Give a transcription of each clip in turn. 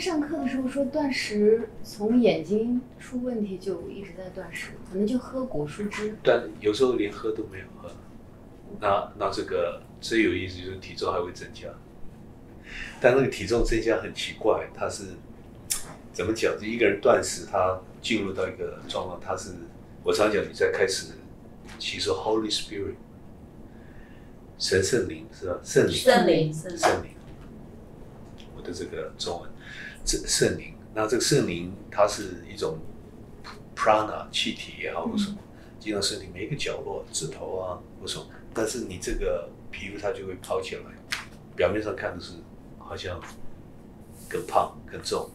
上课的时候说断食，从眼睛出问题就一直在断食，可能就喝果蔬汁。断有时候连喝都没有喝。那那这个最有意思就是体重还会增加，但那个体重增加很奇怪，它是怎么讲？就一个人断食，他进入到一个状况，他是我常讲你在开始吸收 Holy Spirit，神圣灵是吧？圣灵。圣灵，圣灵。我的这个中文。圣灵，那这个圣灵它是一种 prana 气体也好，或什么，进到身体每一个角落，指头啊，或什么，但是你这个皮肤它就会抛起来，表面上看的是好像更胖更重。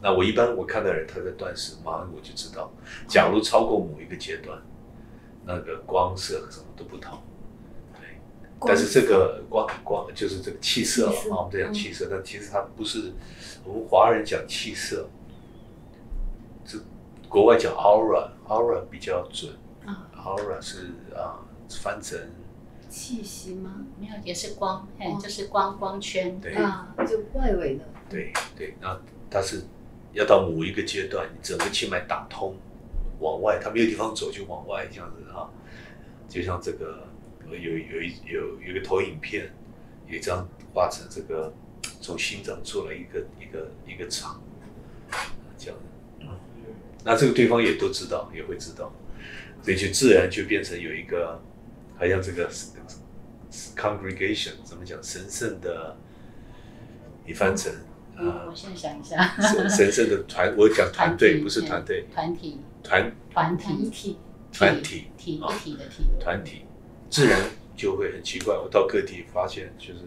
那我一般我看到人他在断食，马上我就知道，假如超过某一个阶段，那个光色什么都不同。但是这个光光就是这个气色啊，我们在讲气色，但其实它不是我们华人讲气色，这国外讲 aura aura 比较准啊，aura 是啊，翻成气息吗？没有，也是光，就是光光圈啊，就外围的。对对，那它是要到某一个阶段，你整个气脉打通，往外，它没有地方走就往外，这样子啊，就像这个。有有一有有一个投影片，有一张画成这个从心脏出来一个一个一个这样。那这个对方也都知道，也会知道，所以就自然就变成有一个，好像这个 congregation 怎么讲神圣的，你翻成啊，我先想一下，神圣的团，我讲团队不是团队，团体，团团体体团体体体的体，团体。自然就会很奇怪。我到各地发现，就是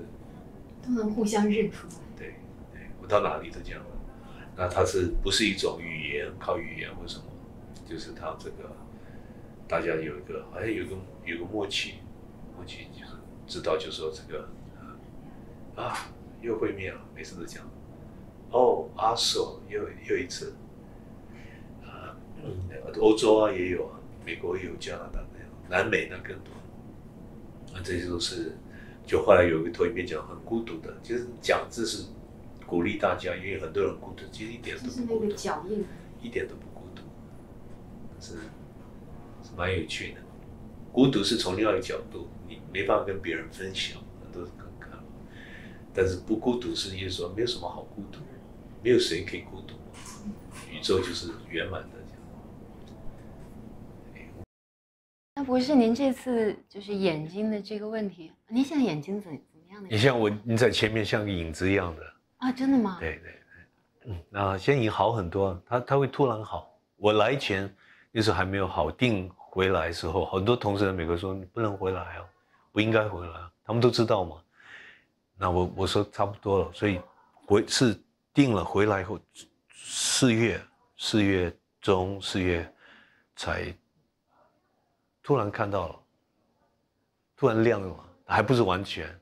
都能互相认出。对对，我到哪里都这样。那它是不是一种语言？靠语言或什么？就是它这个，大家有一个好像有个有个默契，默契就是知道，就说这个啊，又会面了，每次都讲。哦，阿手又又一次。啊，欧洲啊也有，啊，美国也有，加拿大也有，南美那更多。这些都是，就后来有一个托影片讲很孤独的，其实讲这是鼓励大家，因为很多人孤独，其实一点都不孤独。是那个脚印，一点都不孤独，是是蛮有趣的。孤独是从另外一个角度，你没办法跟别人分享，很多人感慨但是不孤独是意思说没有什么好孤独，没有谁可以孤独，宇宙就是圆满的。那不是您这次就是眼睛的这个问题？您现在眼睛怎怎么样的？你像我，你在前面像个影子一样的啊？真的吗？对对，嗯，那现在已经好很多，他他会突然好。我来前时候还没有好定回来时候，很多同事在美国说你不能回来哦，不应该回来，他们都知道嘛。那我我说差不多了，所以回是定了回来以后，四月四月中四月才。突然看到了，突然亮了，还不是完全，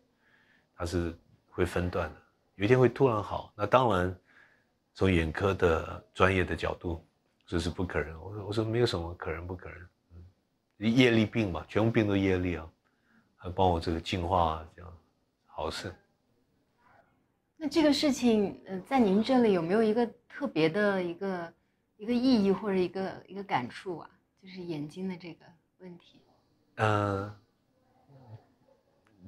它是会分段的，有一天会突然好。那当然，从眼科的专业的角度，这是不可能。我说我说没有什么可能不可能，嗯，业力病嘛，全部病都业力啊，还帮我这个净化这样，好事。那这个事情，呃，在您这里有没有一个特别的一个一个意义或者一个一个感触啊？就是眼睛的这个。问题，嗯，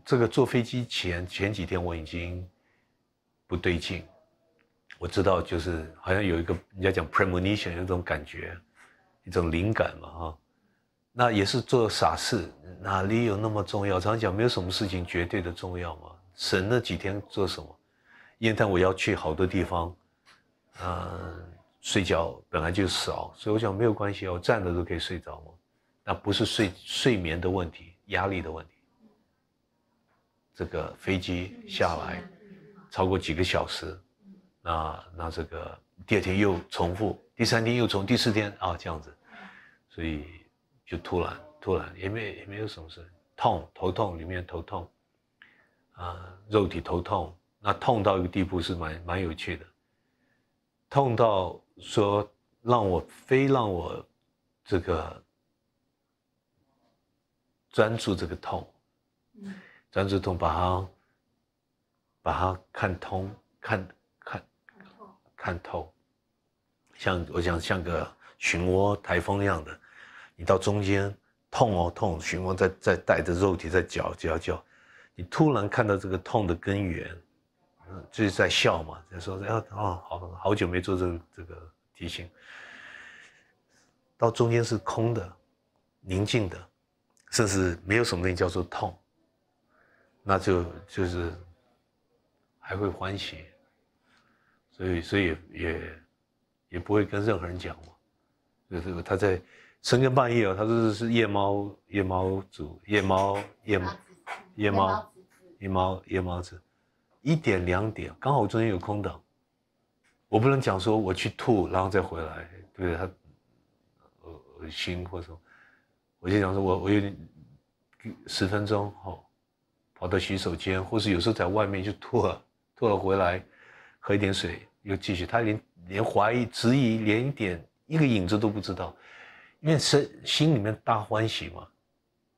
这个坐飞机前前几天我已经不对劲，我知道就是好像有一个人家讲 premonition 一种感觉，一种灵感嘛哈。那也是做傻事，哪里有那么重要？常讲没有什么事情绝对的重要嘛。省那几天做什么？因为但我要去好多地方，呃，睡觉本来就少，所以我想没有关系，我站着都可以睡着嘛。那不是睡睡眠的问题，压力的问题。这个飞机下来超过几个小时，那那这个第二天又重复，第三天又重，第四天啊这样子，所以就突然突然也没也没有什么事，痛头痛里面头痛，啊肉体头痛，那痛到一个地步是蛮蛮有趣的，痛到说让我非让我这个。专注这个痛，嗯，专注痛，把它，把它看通，看看看透，像我讲，像个漩涡、台风一样的，你到中间痛哦，痛，漩涡在在带着肉体在搅搅搅。你突然看到这个痛的根源，就是在笑嘛，在说哎哦，好好久没做这个这个提醒。到中间是空的，宁静的。甚至没有什么东西叫做痛，那就就是还会欢喜，所以所以也也也不会跟任何人讲嘛。就是他在深更半夜哦，他是是夜猫夜猫族，夜猫夜猫夜猫夜猫夜猫子，一点两点刚好中间有空档，我不能讲说我去吐然后再回来，对他恶心或者。我就想说，我我有点十分钟，后跑到洗手间，或是有时候在外面就吐了，吐了回来，喝一点水又继续。他连连怀疑、质疑，连一点一个影子都不知道，因为身心里面大欢喜嘛，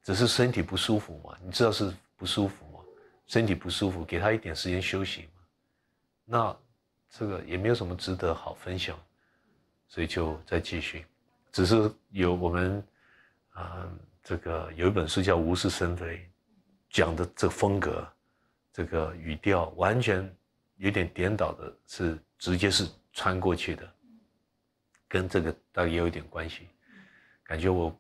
只是身体不舒服嘛，你知道是不舒服嘛，身体不舒服，给他一点时间休息嘛，那这个也没有什么值得好分享，所以就再继续，只是有我们。啊，这个有一本书叫《无事生非》，讲的这风格，这个语调完全有点颠倒的，是直接是穿过去的，跟这个倒也有一点关系。感觉我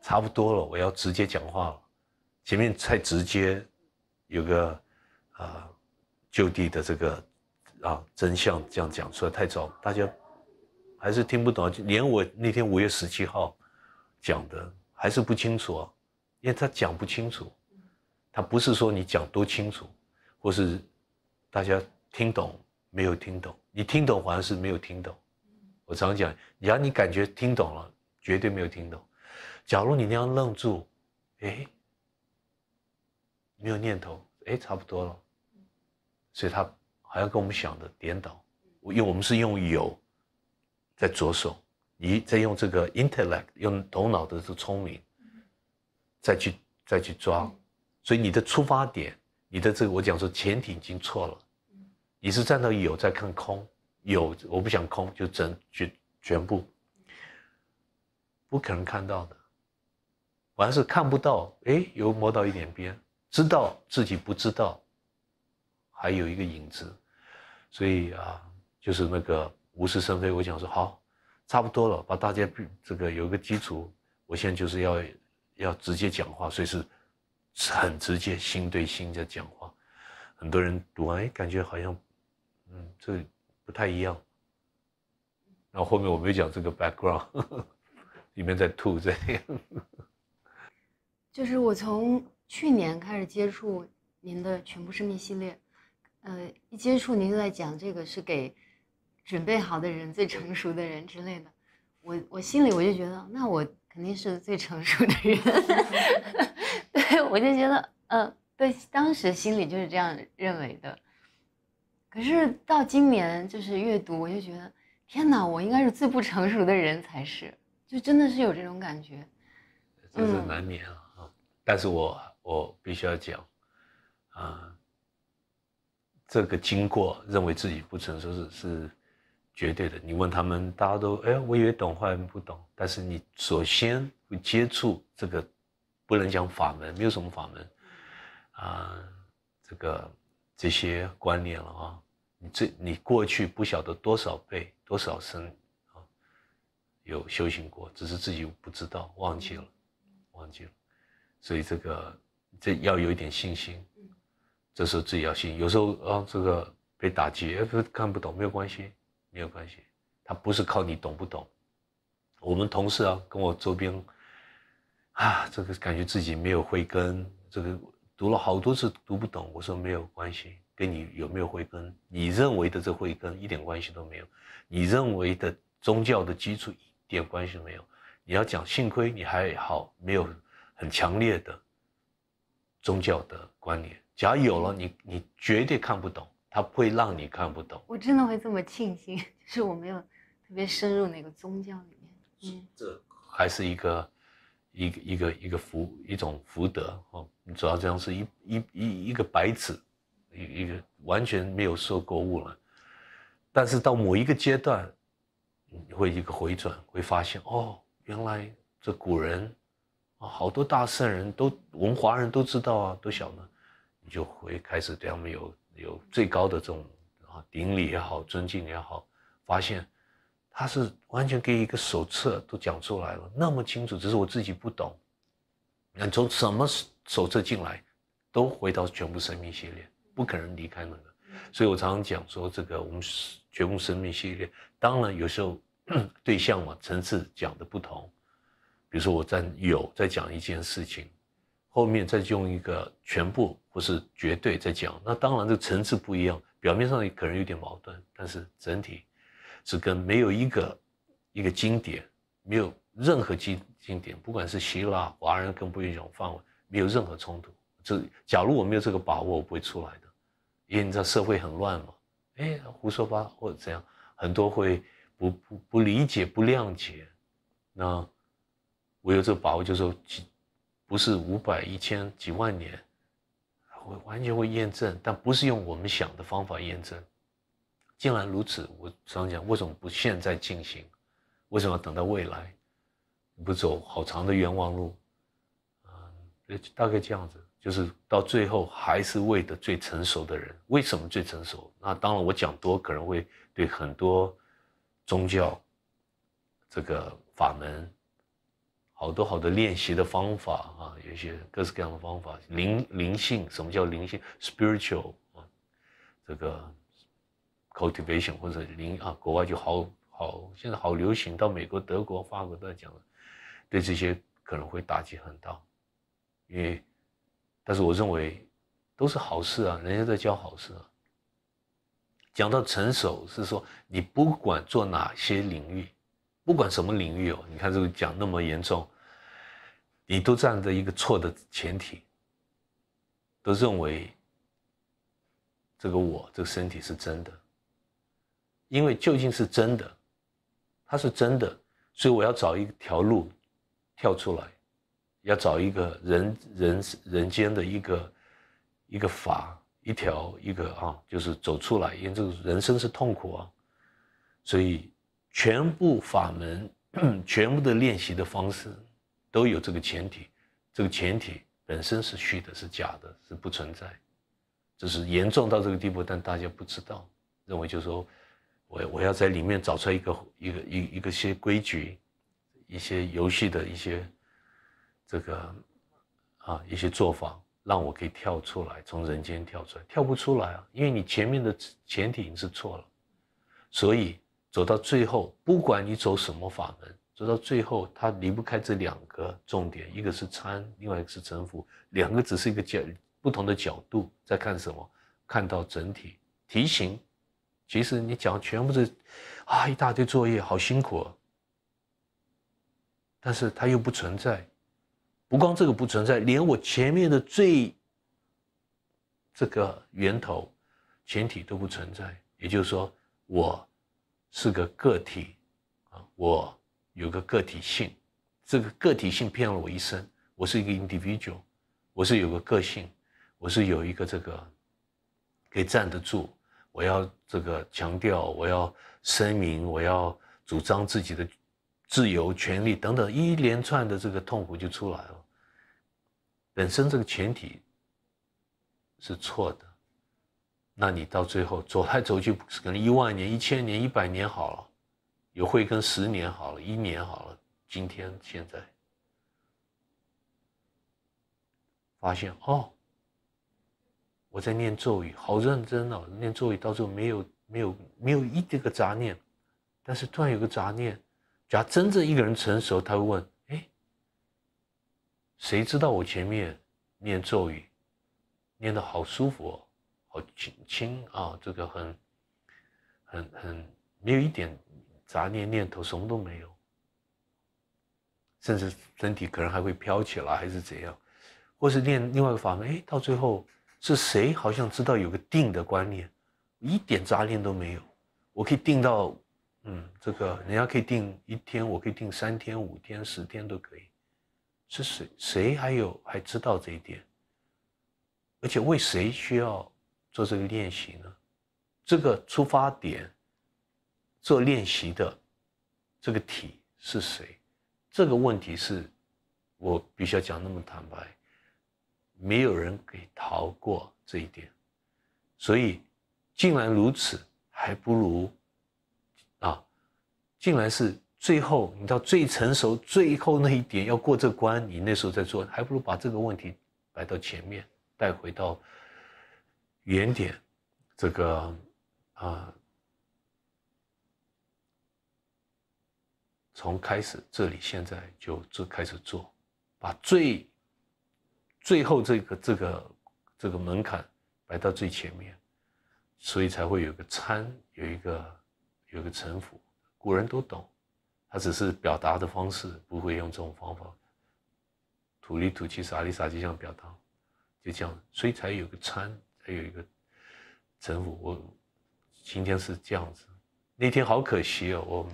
差不多了，我要直接讲话了，前面太直接，有个啊就地的这个啊真相这样讲出来太糟，大家还是听不懂，连我那天五月十七号。讲的还是不清楚，因为他讲不清楚。他不是说你讲多清楚，或是大家听懂没有听懂？你听懂好像是没有听懂。我常讲，只要你感觉听懂了，绝对没有听懂。假如你那样愣住，哎，没有念头，哎，差不多了。所以他好像跟我们想的颠倒。我因为我们是用有在着手。你再用这个 intellect，用头脑的这聪明，再去再去抓，所以你的出发点，你的这个我讲说潜艇已经错了，你是站到有再看空有，我不想空就整全全部不可能看到的，我还是看不到，哎，又摸到一点边，知道自己不知道，还有一个影子，所以啊，就是那个无事生非，我讲说好。差不多了，把大家这个有一个基础。我现在就是要要直接讲话，所以是很直接，心对心在讲话。很多人读完，哎，感觉好像，嗯，这不太一样。然后后面我没讲这个 background，里面在吐这样。就是我从去年开始接触您的全部生命系列，呃，一接触您就在讲这个是给。准备好的人、最成熟的人之类的，我我心里我就觉得，那我肯定是最成熟的人。对，我就觉得，嗯，对，当时心里就是这样认为的。可是到今年，就是阅读，我就觉得，天哪，我应该是最不成熟的人才是，就真的是有这种感觉。这是难免啊，但是我我必须要讲，啊，这个经过认为自己不成熟是是。绝对的，你问他们，大家都哎，我以为懂，或来不懂。但是你首先会接触这个，不能讲法门，没有什么法门啊，这个这些观念了啊。你这你过去不晓得多少辈多少生啊，有修行过，只是自己不知道，忘记了，忘记了。所以这个这要有一点信心，这时候自己要信。有时候啊，这个被打击，哎，看不懂，没有关系。没有关系，他不是靠你懂不懂。我们同事啊，跟我周边，啊，这个感觉自己没有慧根，这个读了好多次读不懂。我说没有关系，跟你有没有慧根，你认为的这慧根一点关系都没有，你认为的宗教的基础一点关系都没有。你要讲幸亏你还好，没有很强烈的宗教的观念。假如有了你，你绝对看不懂。他会让你看不懂，我真的会这么庆幸，就是我没有特别深入那个宗教里面。嗯，这还是一个一个一个一个福一种福德哦。你主要这样是一一一一个白纸，一一个完全没有受过物了。但是到某一个阶段，你会一个回转，会发现哦，原来这古人啊，好多大圣人都我们华人都知道啊，都晓得，你就会开始对他们有。有最高的这种，啊顶礼也好，尊敬也好，发现他是完全给一个手册都讲出来了，那么清楚，只是我自己不懂。那从什么手册进来，都回到全部生命系列，不可能离开那个。所以我常常讲说，这个我们全部生命系列，当然有时候 对象嘛，层次讲的不同。比如说，我在有在讲一件事情，后面再用一个全部。不是绝对在讲，那当然这个层次不一样，表面上可能有点矛盾，但是整体是跟没有一个一个经典，没有任何经经典，不管是希腊、华人，更不用讲范围，没有任何冲突。这假如我没有这个把握，我不会出来的，因为你知道社会很乱嘛，哎，胡说八或者怎样，很多会不不不理解、不谅解。那我有这个把握，就说几不是五百、一千、几万年。会完全会验证，但不是用我们想的方法验证。既然如此，我常讲，为什么不现在进行？为什么等到未来？不走好长的冤枉路？嗯，大概这样子，就是到最后还是为的最成熟的人。为什么最成熟？那当然，我讲多可能会对很多宗教这个法门。好多好多练习的方法啊，有一些各式各样的方法。灵灵性，什么叫灵性？spiritual 啊，这个 cultivation 或者灵啊，国外就好好，现在好流行，到美国、德国、法国都在讲，对这些可能会打击很大。因为，但是我认为都是好事啊，人家在教好事啊。讲到成熟，是说你不管做哪些领域，不管什么领域哦，你看这个讲那么严重。你都这样的一个错的前提，都认为这个我这个身体是真的，因为究竟是真的，它是真的，所以我要找一条路跳出来，要找一个人人人间的一个一个法一条一个啊，就是走出来，因为这个人生是痛苦啊，所以全部法门，全部的练习的方式。都有这个前提，这个前提本身是虚的，是假的，是不存在。只是严重到这个地步，但大家不知道，认为就是说，我我要在里面找出来一个一个一一个些规矩，一些游戏的一些这个啊一些做法，让我可以跳出来，从人间跳出来，跳不出来啊，因为你前面的前提是错了，所以走到最后，不管你走什么法门。走到最后，他离不开这两个重点，一个是参，另外一个是征服，两个只是一个角，不同的角度在看什么，看到整体题型。其实你讲全部是啊，一大堆作业，好辛苦。但是它又不存在，不光这个不存在，连我前面的最这个源头、前提都不存在。也就是说，我是个个体啊，我。有个个体性，这个个体性骗了我一生。我是一个 individual，我是有个个性，我是有一个这个给站得住。我要这个强调，我要声明，我要主张自己的自由权利等等一连串的这个痛苦就出来了。本身这个前提是错的，那你到最后走来走去，可能一万年、一千年、一百年好了。有慧根十年好了，一年好了。今天现在发现哦，我在念咒语，好认真哦，念咒语到最后没有没有没有一点个杂念，但是突然有个杂念。假真正一个人成熟，他会问：哎，谁知道我前面念咒语念的好舒服，哦，好轻轻啊？这个很很很没有一点。杂念念头什么都没有，甚至身体可能还会飘起来，还是怎样？或是念另外一个法门，哎，到最后是谁好像知道有个定的观念，一点杂念都没有，我可以定到，嗯，这个人家可以定一天，我可以定三天、五天、十天都可以。是谁？谁还有还知道这一点？而且为谁需要做这个练习呢？这个出发点。做练习的这个体是谁？这个问题是，我必须要讲那么坦白，没有人可以逃过这一点。所以，既然如此，还不如，啊，竟然是最后，你到最成熟最后那一点要过这关，你那时候再做，还不如把这个问题摆到前面，带回到原点，这个啊。从开始这里现在就就开始做，把最最后这个这个这个门槛摆到最前面，所以才会有个参，有一个有一个臣服。古人都懂，他只是表达的方式，不会用这种方法，土里土气傻里傻气这样表达，就这样，所以才有个参，才有一个臣服。我今天是这样子，那天好可惜哦，我。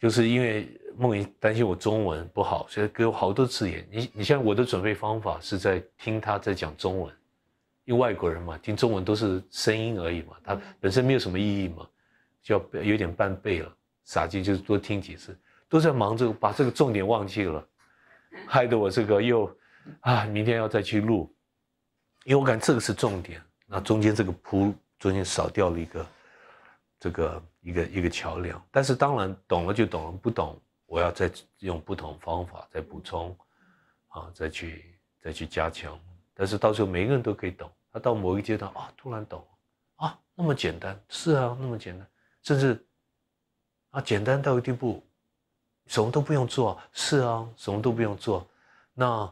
就是因为梦莹担心我中文不好，所以给我好多字眼。你你像我的准备方法是在听他在讲中文，因为外国人嘛，听中文都是声音而已嘛，他本身没有什么意义嘛，就要有点半背了。傻劲就是多听几次，都在忙着把这个重点忘记了，害得我这个又啊，明天要再去录，因为我感觉这个是重点，那中间这个铺中间少掉了一个。这个一个一个桥梁，但是当然懂了就懂了，不懂我要再用不同方法再补充，啊，再去再去加强。但是到时候每一个人都可以懂。他到某一阶段啊，突然懂啊，那么简单，是啊，那么简单。甚至啊，简单到一定步，什么都不用做，是啊，什么都不用做。那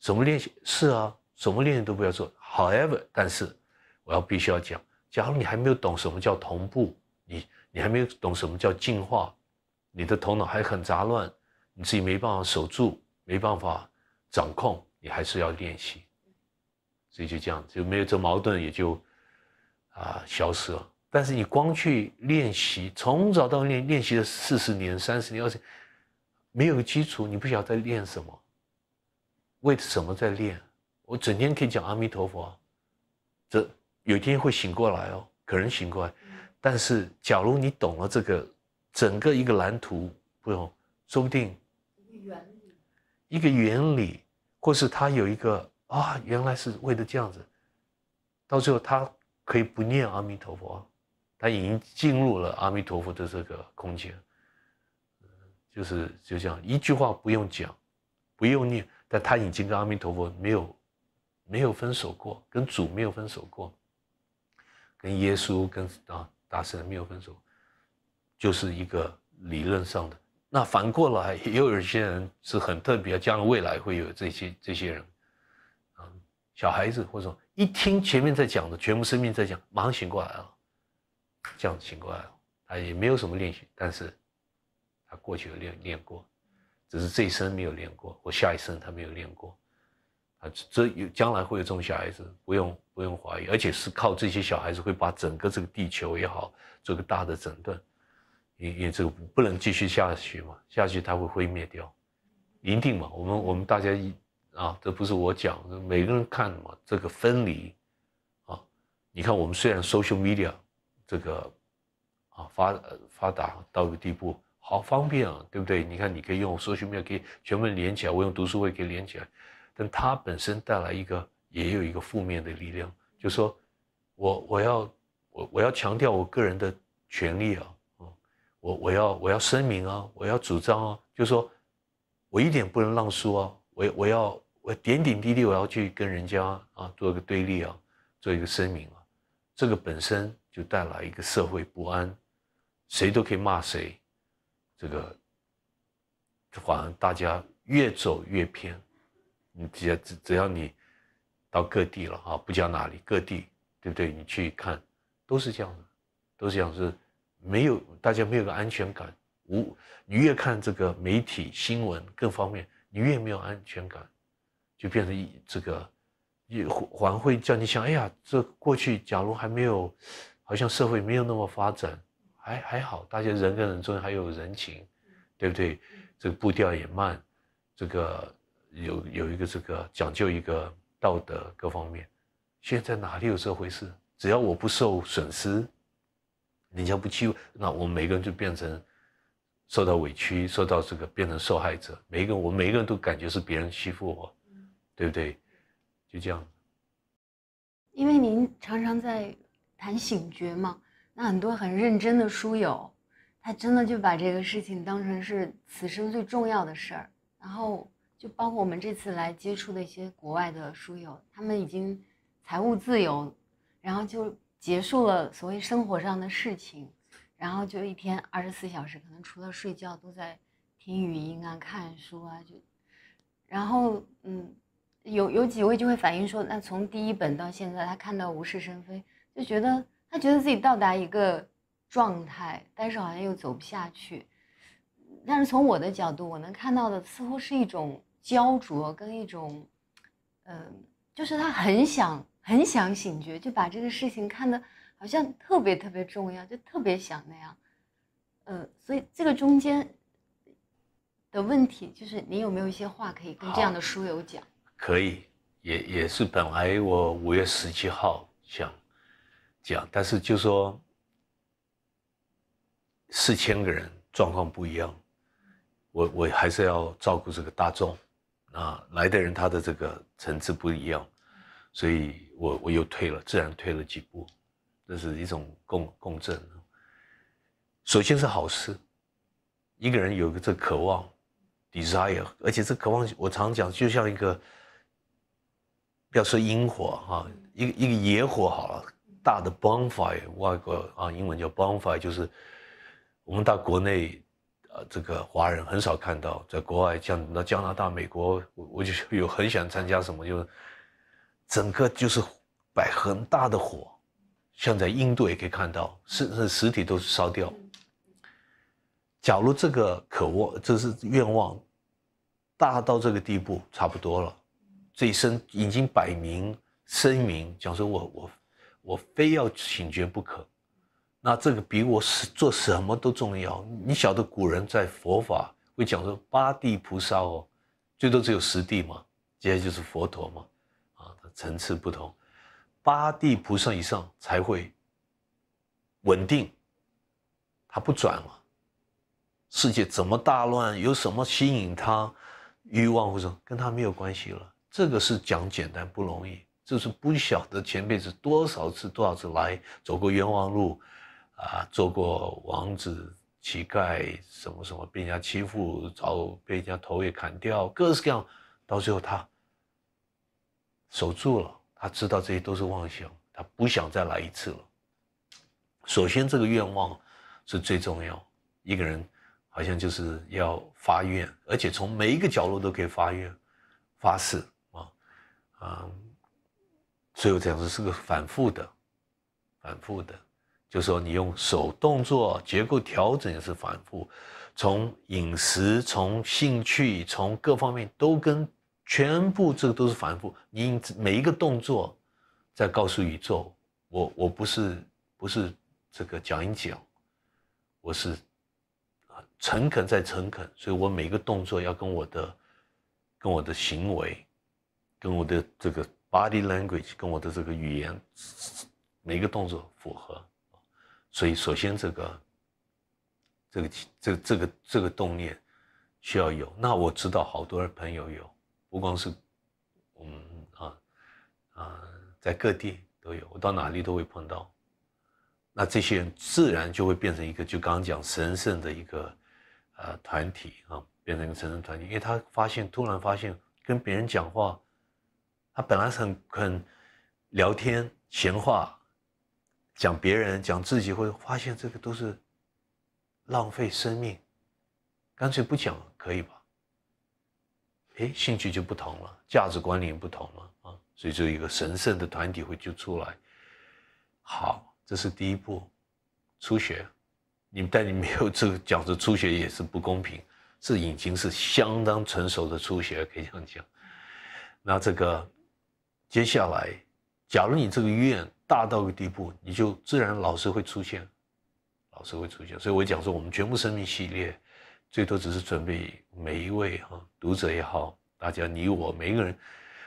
什么练习是啊，什么练习都不要做。However，但是我要必须要讲，假如你还没有懂什么叫同步。你还没有懂什么叫净化，你的头脑还很杂乱，你自己没办法守住，没办法掌控，你还是要练习，所以就这样，就没有这矛盾也就啊消失了。但是你光去练习，从早到练，练习了四十年、三十年，而且没有基础，你不晓得在练什么，为什么在练？我整天可以讲阿弥陀佛，这有一天会醒过来哦，可能醒过来。但是，假如你懂了这个整个一个蓝图，不用，说不定一个原理，一个原理，或是他有一个啊，原来是为了这样子，到最后他可以不念阿弥陀佛，他已经进入了阿弥陀佛的这个空间，就是就这样，一句话不用讲，不用念，但他已经跟阿弥陀佛没有没有分手过，跟主没有分手过，跟耶稣跟啊。大事没有分手，就是一个理论上的。那反过来，也有一些人是很特别，将来未来会有这些这些人，啊，小孩子或者一听前面在讲的，全部生命在讲，马上醒过来了，这样醒过来了，他也没有什么练习，但是，他过去有练练过，只是这一生没有练过，我下一生他没有练过。这有将来会有这种小孩子，不用不用怀疑，而且是靠这些小孩子会把整个这个地球也好做个大的整顿，因因这个不能继续下去嘛，下去它会毁灭掉，一定嘛。我们我们大家一啊，这不是我讲，每个人看嘛，这个分离啊，你看我们虽然 social media 这个啊发发达到一个地步，好方便啊，对不对？你看你可以用 social media 可以全部连起来，我用读书会可以连起来。但它本身带来一个，也有一个负面的力量，就说，我我要我我要强调我个人的权利啊啊，我我要我要声明啊，我要主张啊，就说，我一点不能让输啊，我我要我点点滴滴我要去跟人家啊做一个对立啊，做一个声明啊，这个本身就带来一个社会不安，谁都可以骂谁，这个反而大家越走越偏。你只要只只要你到各地了哈，不讲哪里，各地对不对？你去看，都是这样的，都是这样，是没有大家没有个安全感。无，你越看这个媒体新闻各方面，你越没有安全感，就变成这个也还会叫你想，哎呀，这过去假如还没有，好像社会没有那么发展，还还好，大家人跟人中间还有人情，对不对？这个步调也慢，这个。有有一个这个讲究，一个道德各方面，现在哪里有这回事？只要我不受损失，人家不欺负，那我们每个人就变成受到委屈，受到这个变成受害者。每一个我，每一个人都感觉是别人欺负我，对不对？就这样。因为您常常在谈醒觉嘛，那很多很认真的书友，他真的就把这个事情当成是此生最重要的事儿，然后。就包括我们这次来接触的一些国外的书友，他们已经财务自由，然后就结束了所谓生活上的事情，然后就一天二十四小时，可能除了睡觉都在听语音啊、看书啊，就然后嗯，有有几位就会反映说，那从第一本到现在，他看到无事生非，就觉得他觉得自己到达一个状态，但是好像又走不下去，但是从我的角度，我能看到的似乎是一种。焦灼跟一种，嗯，就是他很想很想醒觉，就把这个事情看得好像特别特别重要，就特别想那样，呃，所以这个中间的问题，就是你有没有一些话可以跟这样的书友讲？可以，也也是本来我五月十七号想讲，但是就说四千个人状况不一样，我我还是要照顾这个大众。啊，来的人他的这个层次不一样，所以我我又退了，自然退了几步，这是一种共共振。首先是好事，一个人有个这渴望，desire，而且这渴望我常讲，就像一个，不要说阴火啊，一个一个野火好了，大的 bonfire，外国啊英文叫 bonfire，就是我们到国内。呃，这个华人很少看到，在国外像那加拿大、美国，我就有很想参加什么，就整个就是摆很大的火，像在印度也可以看到，是实体都是烧掉。假如这个可望，这是愿望大到这个地步，差不多了，这一生已经摆明声明，讲说我我我非要请决不可。那这个比我是做什么都重要。你晓得古人在佛法会讲说八地菩萨哦，最多只有十地嘛，接下来就是佛陀嘛，啊，层次不同，八地菩萨以上才会稳定，他不转了。世界怎么大乱，有什么吸引他欲望，或者跟他没有关系了。这个是讲简单不容易，就是不晓得前辈子多少次多少次来走过冤枉路。啊，做过王子、乞丐，什么什么，被人家欺负，遭被人家头也砍掉，各式各样。到最后，他守住了。他知道这些都是妄想，他不想再来一次了。首先，这个愿望是最重要。一个人好像就是要发愿，而且从每一个角落都可以发愿、发誓啊啊。所以这样子是个反复的、反复的。就说你用手动作结构调整也是反复，从饮食、从兴趣、从各方面都跟全部这个都是反复。你每一个动作在告诉宇宙，我我不是不是这个讲一讲，我是诚恳在诚恳。所以我每一个动作要跟我的跟我的行为，跟我的这个 body language，跟我的这个语言，每一个动作符合。所以，首先这个，这个，这个，这个这个动念需要有。那我知道，好多人朋友有，不光是，我们啊，啊，在各地都有，我到哪里都会碰到。那这些人自然就会变成一个，就刚讲神圣的一个，呃，团体啊，变成一个神圣团体，因为他发现，突然发现跟别人讲话，他本来是很很聊天闲话。讲别人，讲自己，会发现这个都是浪费生命，干脆不讲可以吧？哎，兴趣就不同了，价值观念不同了啊，所以就一个神圣的团体会就出来。好，这是第一步，初学，你但你没有这个讲的初学也是不公平，这已经是相当成熟的初学，可以这样讲。那这个接下来，假如你这个愿。大到个地步，你就自然老师会出现，老师会出现。所以，我讲说，我们全部生命系列，最多只是准备每一位哈读者也好，大家你我每一个人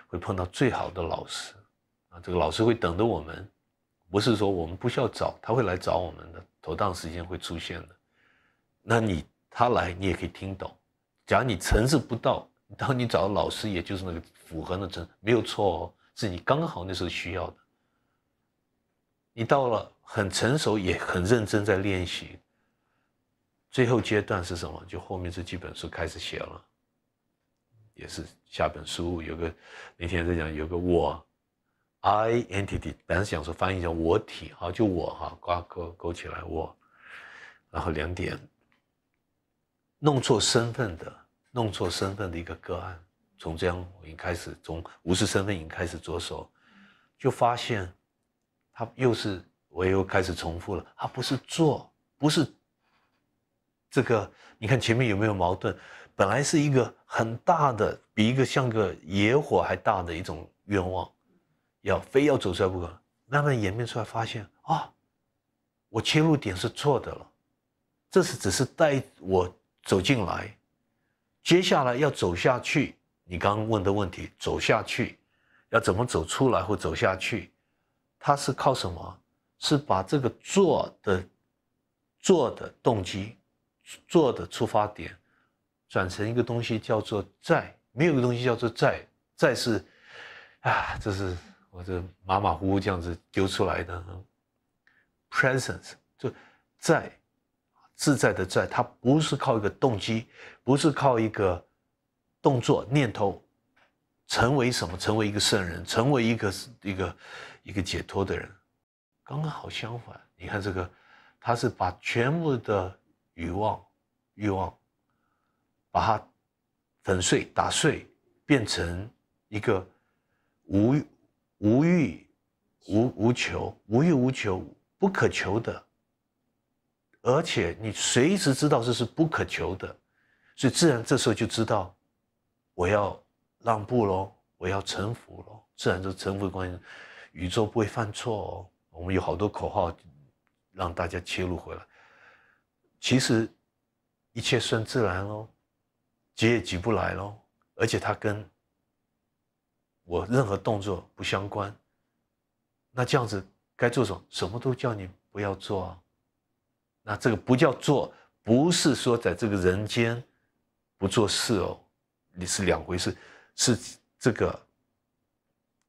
会碰到最好的老师啊。这个老师会等着我们，不是说我们不需要找，他会来找我们的。投当时间会出现的。那你他来，你也可以听懂。假如你层次不到，当你找老师，也就是那个符合那层，没有错哦，是你刚好那时候需要的。你到了很成熟，也很认真在练习。最后阶段是什么？就后面这几本书开始写了，也是下本书有个那天在讲有个我，I entity，本来想说翻译成我体哈，就我哈，挂钩勾起来我，然后两点弄错身份的，弄错身份的一个个案，从这样已经开始，从无视身份已经开始着手，就发现。他又是我又开始重复了，他不是做，不是这个。你看前面有没有矛盾？本来是一个很大的，比一个像个野火还大的一种愿望，要非要走出来不可。慢慢演变出来，发现啊，我切入点是错的了。这是只是带我走进来，接下来要走下去。你刚问的问题，走下去要怎么走出来或走下去？他是靠什么？是把这个做的、做的动机、做的出发点，转成一个东西，叫做在。没有一个东西叫做在，在是啊，这是我这马马虎虎这样子丢出来的 presence，就在自在的在。他不是靠一个动机，不是靠一个动作、念头，成为什么？成为一个圣人，成为一个一个。一个解脱的人，刚刚好相反。你看这个，他是把全部的欲望、欲望，把它粉碎、打碎，变成一个无无欲、无无求、无欲无求不可求的。而且你随时知道这是不可求的，所以自然这时候就知道，我要让步喽，我要臣服喽，自然就臣服的关系。宇宙不会犯错哦，我们有好多口号，让大家切入回来。其实一切顺自然喽，急也急不来喽，而且它跟我任何动作不相关。那这样子该做什么？什么都叫你不要做啊。那这个不叫做，不是说在这个人间不做事哦，你是两回事，是这个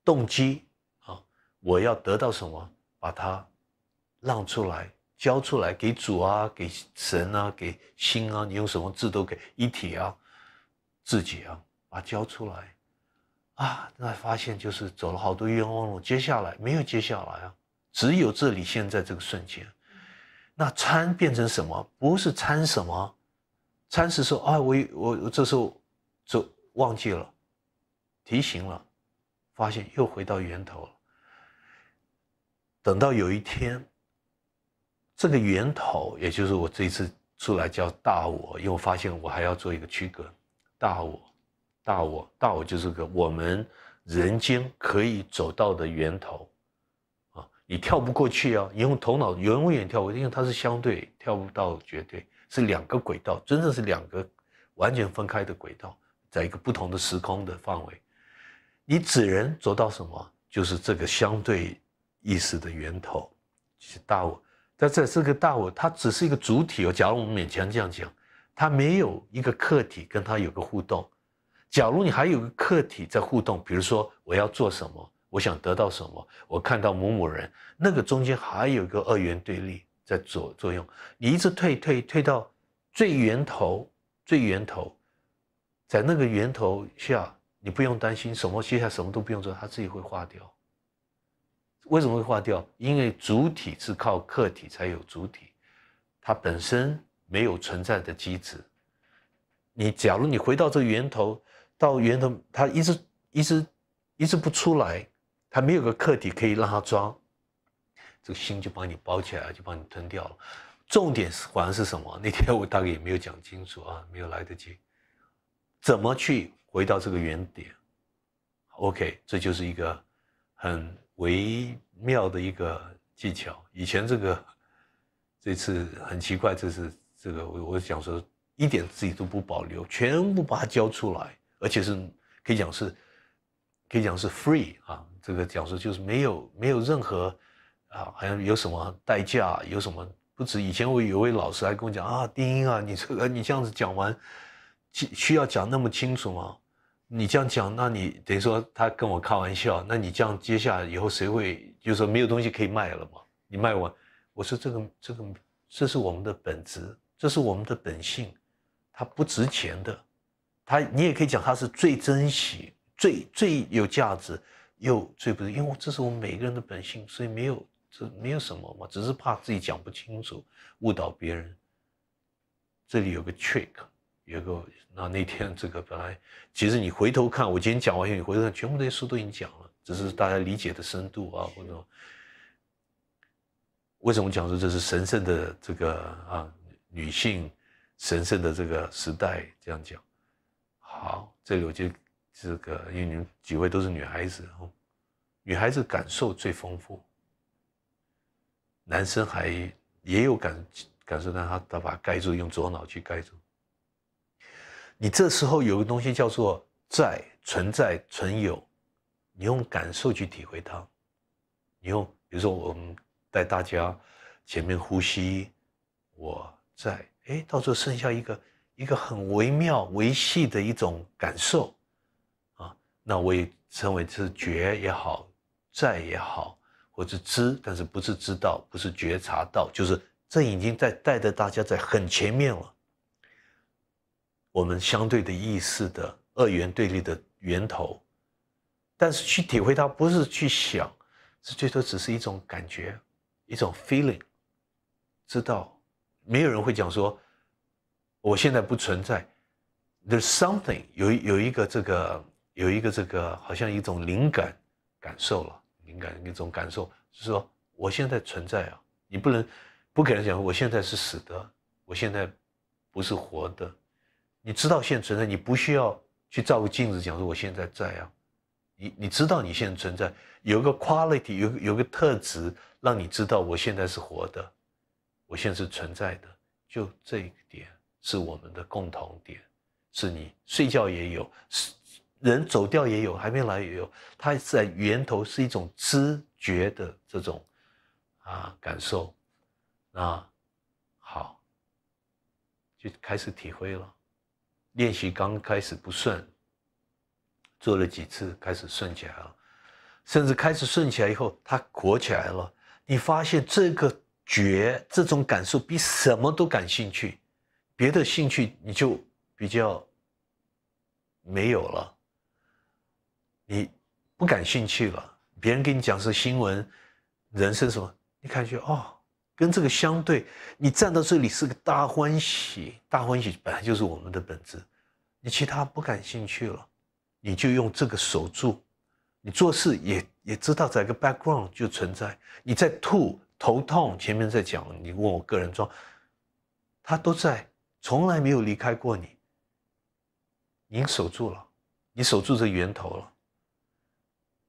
动机。我要得到什么，把它让出来，交出来给主啊，给神啊，给心啊，你用什么字都给一体啊，自己啊，把它交出来啊，那发现就是走了好多冤枉路，接下来没有接下来啊，只有这里现在这个瞬间，那参变成什么？不是参什么，参是说啊，我我这时候就忘记了，提醒了，发现又回到源头了。等到有一天，这个源头，也就是我这次出来叫大我，因为我发现我还要做一个区隔，大我，大我，大我就是个我们人间可以走到的源头，啊，你跳不过去啊，你用头脑永远跳不过，因为它是相对，跳不到绝对，是两个轨道，真的是两个完全分开的轨道，在一个不同的时空的范围，你只能走到什么，就是这个相对。意识的源头是大我，但这是个大我，它只是一个主体哦。假如我们勉强这样讲，它没有一个客体跟它有个互动。假如你还有个客体在互动，比如说我要做什么，我想得到什么，我看到某某人，那个中间还有个二元对立在作作用。你一直退退退到最源头，最源头，在那个源头下，你不用担心什么，接下来什么都不用做，它自己会化掉。为什么会化掉？因为主体是靠客体才有主体，它本身没有存在的机制。你假如你回到这个源头，到源头它一直一直一直不出来，它没有个客体可以让它装，这个心就帮你包起来就帮你吞掉了。重点是还是什么？那天我大概也没有讲清楚啊，没有来得及。怎么去回到这个原点？OK，这就是一个很。微妙的一个技巧，以前这个，这次很奇怪，这次这个我我讲说一点自己都不保留，全部把它交出来，而且是可以讲是，可以讲是 free 啊，这个讲说就是没有没有任何，啊好像有什么代价，有什么不止以前我有位老师还跟我讲啊，丁英啊，你这个你这样子讲完，需要讲那么清楚吗？你这样讲，那你等于说他跟我开玩笑。那你这样接下来以后，谁会就是说没有东西可以卖了嘛？你卖完，我说这个这个，这是我们的本质，这是我们的本性，它不值钱的。它你也可以讲，它是最珍惜、最最有价值又最不，因为这是我们每个人的本性，所以没有这没有什么嘛，只是怕自己讲不清楚，误导别人。这里有个 trick。有个那那天这个本来，其实你回头看，我今天讲完以后，你回头看，全部那些书都已经讲了，只是大家理解的深度啊，或者为什么讲说这是神圣的这个啊女性神圣的这个时代这样讲。好，这里我就这个因为你们几位都是女孩子，女孩子感受最丰富，男生还也有感感受到他他把盖住用左脑去盖住。你这时候有个东西叫做在存在存有，你用感受去体会它。你用比如说我们带大家前面呼吸，我在哎，到时候剩下一个一个很微妙维细的一种感受啊，那我也称为是觉也好，在也好，或者知，但是不是知道，不是觉察到，就是这已经在带着大家在很前面了。我们相对的意识的二元对立的源头，但是去体会到，不是去想，是最多只是一种感觉，一种 feeling。知道没有人会讲说，我现在不存在。There's something 有有一个这个，有一个这个，好像一种灵感感受了，灵感一种感受，是说我现在存在啊。你不能不可能讲，我现在是死的，我现在不是活的。你知道现存在，你不需要去照个镜子讲说我现在在啊，你你知道你现在存在，有个 quality，有有个特质让你知道我现在是活的，我现在是存在的，就这一点是我们的共同点，是你睡觉也有，是人走掉也有，还没来也有，它在源头是一种知觉的这种啊感受，那好，就开始体会了。练习刚开始不顺，做了几次开始顺起来了，甚至开始顺起来以后，它活起来了。你发现这个觉，这种感受比什么都感兴趣，别的兴趣你就比较没有了，你不感兴趣了。别人跟你讲是新闻、人生什么，你感觉哦。跟这个相对，你站到这里是个大欢喜，大欢喜本来就是我们的本质。你其他不感兴趣了，你就用这个守住。你做事也也知道，在一个 background 就存在。你在吐头痛，前面在讲，你问我个人桩，他都在，从来没有离开过你。已经守住了，你守住这源头了，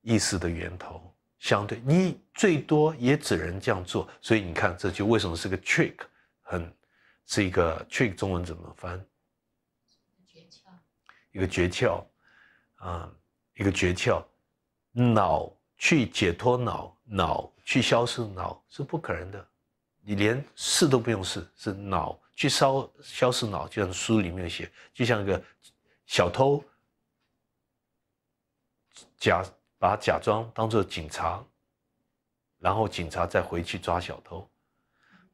意识的源头。相对你最多也只能这样做，所以你看这就为什么是个 trick，很是一个 trick，中文怎么翻？诀窍，一个诀窍啊，一个诀窍，脑去解脱脑，脑去消失脑是不可能的，你连试都不用试，是脑去烧消失脑，就像书里面写，就像一个小偷假。把假装当做警察，然后警察再回去抓小偷，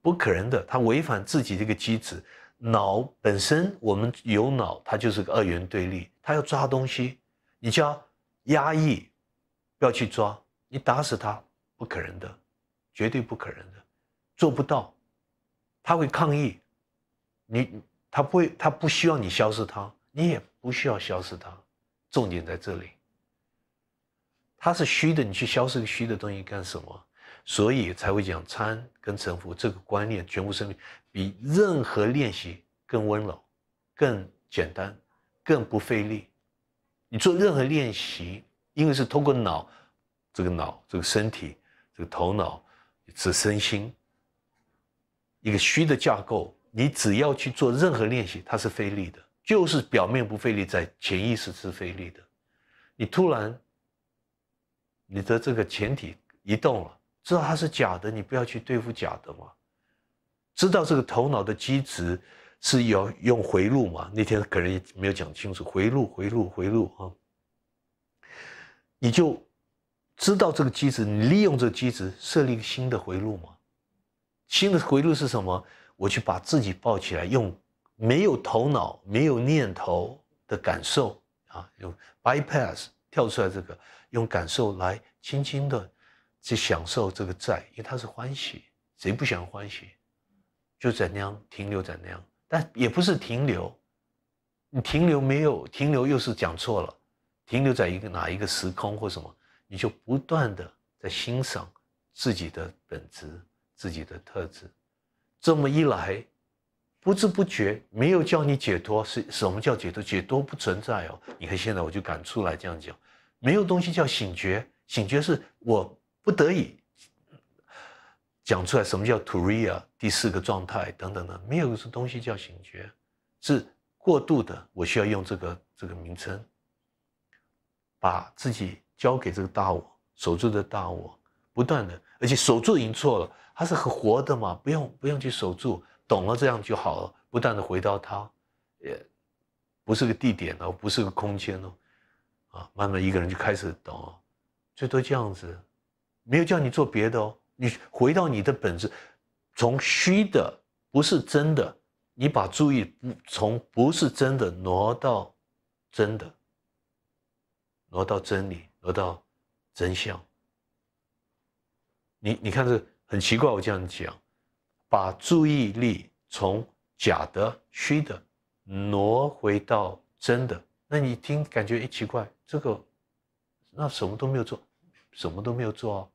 不可能的。他违反自己这个机制，脑本身我们有脑，它就是个二元对立。他要抓东西，你就要压抑，不要去抓，你打死他不可能的，绝对不可能的，做不到。他会抗议，你他不会，他不需要你消失他，你也不需要消失他。重点在这里。它是虚的，你去消失虚的东西干什么？所以才会讲参跟沉浮这个观念，全部生命比任何练习更温柔、更简单、更不费力。你做任何练习，因为是通过脑，这个脑、这个身体、这个头脑，是身心一个虚的架构。你只要去做任何练习，它是费力的，就是表面不费力，在潜意识是费力的。你突然。你的这个前提移动了，知道它是假的，你不要去对付假的嘛。知道这个头脑的机制是要用回路嘛？那天可能也没有讲清楚，回路、回路、回路啊。你就知道这个机制，你利用这个机制设立新的回路嘛？新的回路是什么？我去把自己抱起来，用没有头脑、没有念头的感受啊，用 bypass 跳出来这个。用感受来轻轻的去享受这个在，因为它是欢喜，谁不想欢喜？就在那样停留在那样，但也不是停留，你停留没有停留又是讲错了，停留在一个哪一个时空或什么，你就不断的在欣赏自己的本质、自己的特质。这么一来，不知不觉没有叫你解脱，是什么叫解脱？解脱不存在哦。你看现在我就敢出来这样讲。没有东西叫醒觉，醒觉是我不得已讲出来。什么叫 Turiya？第四个状态等等的，没有个东西叫醒觉，是过度的。我需要用这个这个名称，把自己交给这个大我，守住的大我，不断的，而且守住已经错了，它是很活的嘛，不用不用去守住，懂了这样就好了。不断的回到它，也不是个地点哦，不是个空间哦。慢慢一个人就开始懂，最多这样子，没有叫你做别的哦。你回到你的本质，从虚的不是真的，你把注意不从不是真的挪到真的，挪到真理，挪到真相。你你看这很奇怪，我这样讲，把注意力从假的虚的挪回到真的。那你听感觉一奇怪，这个，那什么都没有做，什么都没有做啊，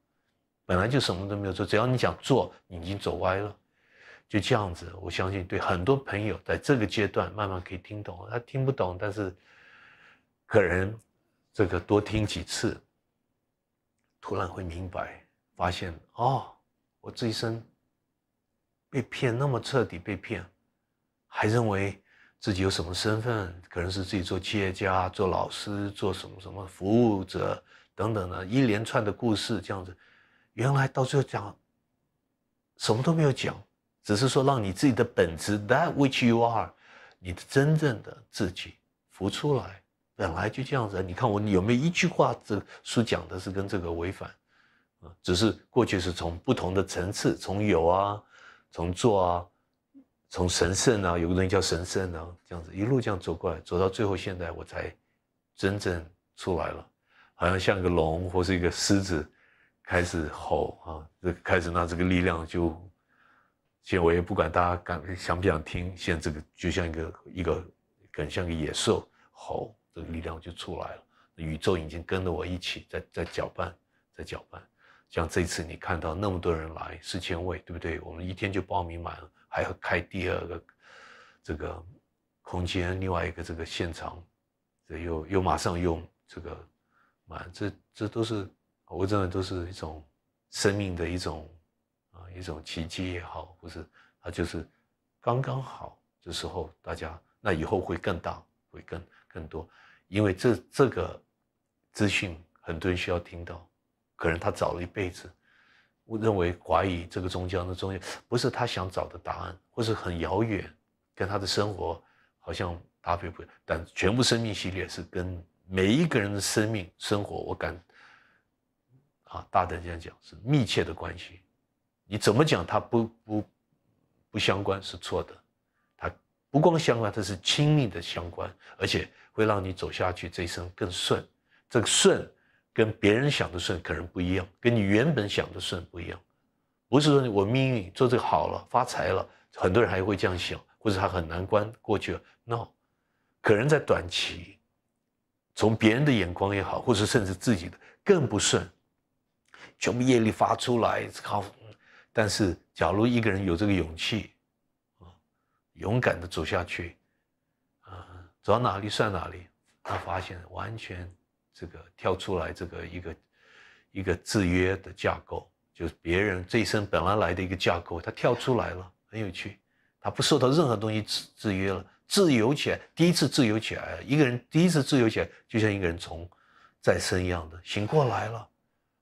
本来就什么都没有做，只要你想做，已经走歪了，就这样子。我相信对很多朋友，在这个阶段慢慢可以听懂，他听不懂，但是个人这个多听几次，突然会明白，发现哦，我这一生被骗那么彻底，被骗，还认为。自己有什么身份？可能是自己做企业家、做老师、做什么什么服务者等等的，一连串的故事这样子。原来到最后讲什么都没有讲，只是说让你自己的本质，that which you are，你的真正的自己浮出来。本来就这样子。你看我有没有一句话？这书讲的是跟这个违反只是过去是从不同的层次，从有啊，从做啊。从神圣啊，有个东西叫神圣啊，这样子一路这样走过来，走到最后，现在我才真正出来了，好像像个龙或是一个狮子，开始吼啊，这开始拿这个力量就，现在我也不管大家敢想不想听，现在这个就像一个一个很像个野兽吼，这个力量就出来了，宇宙已经跟着我一起在在搅拌，在搅拌，像这次你看到那么多人来，四千位对不对？我们一天就报名满了。还要开第二个这个空间，另外一个这个现场，这又又马上用这个，啊，这这都是我认为都是一种生命的一种啊一种奇迹也好，不是啊，就是刚刚好这时候大家，那以后会更大，会更更多，因为这这个资讯很多人需要听到，可能他找了一辈子。我认为怀疑这个宗教的宗教不是他想找的答案，或是很遥远，跟他的生活好像搭配不。但全部生命系列是跟每一个人的生命生活，我敢，啊，大胆这样讲是密切的关系。你怎么讲他不不不相关是错的，他不光相关，他是亲密的相关，而且会让你走下去这一生更顺。这个顺。跟别人想的顺可能不一样，跟你原本想的顺不一样。不是说我命运做这个好了发财了，很多人还会这样想，或者他很难关过去了。No，可能在短期，从别人的眼光也好，或者甚至自己的更不顺，全部业力发出来靠。但是假如一个人有这个勇气啊，勇敢的走下去，啊，走哪里算哪里，他发现完全。这个跳出来，这个一个一个制约的架构，就是别人这一生本来来的一个架构，他跳出来了，很有趣，他不受到任何东西制制约了，自由起来，第一次自由起来一个人第一次自由起来，就像一个人从再生一样的醒过来了，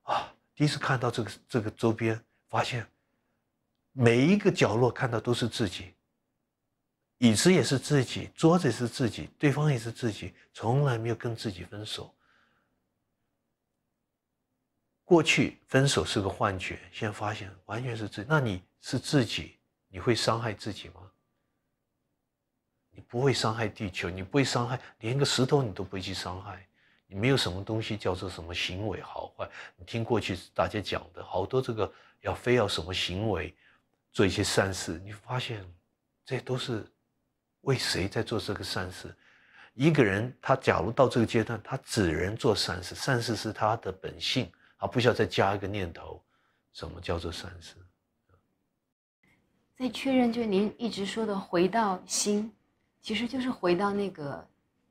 啊，第一次看到这个这个周边，发现每一个角落看到都是自己，椅子也是自己，桌子也是自己，对方也是自己，从来没有跟自己分手。过去分手是个幻觉，现在发现完全是自。那你是自己，你会伤害自己吗？你不会伤害地球，你不会伤害连个石头你都不会去伤害。你没有什么东西叫做什么行为好坏。你听过去大家讲的好多这个要非要什么行为做一些善事，你发现这都是为谁在做这个善事？一个人他假如到这个阶段，他只能做善事，善事是他的本性。啊，不需要再加一个念头，什么叫做善事？在确认，就是您一直说的回到心，其实就是回到那个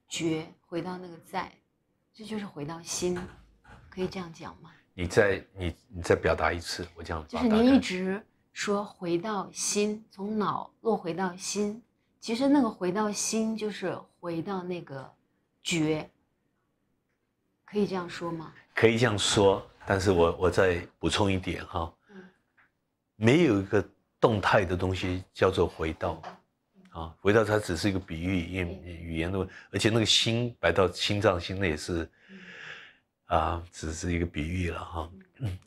觉，回到那个在，这就是回到心，可以这样讲吗？你在你你再表达一次，我这样就是您一直说回到心，从脑落回到心，其实那个回到心就是回到那个觉，可以这样说吗？可以这样说。但是我我再补充一点哈，没有一个动态的东西叫做回到，啊，回到它只是一个比喻，因语言的，而且那个心摆到心脏心那也是，啊，只是一个比喻了哈，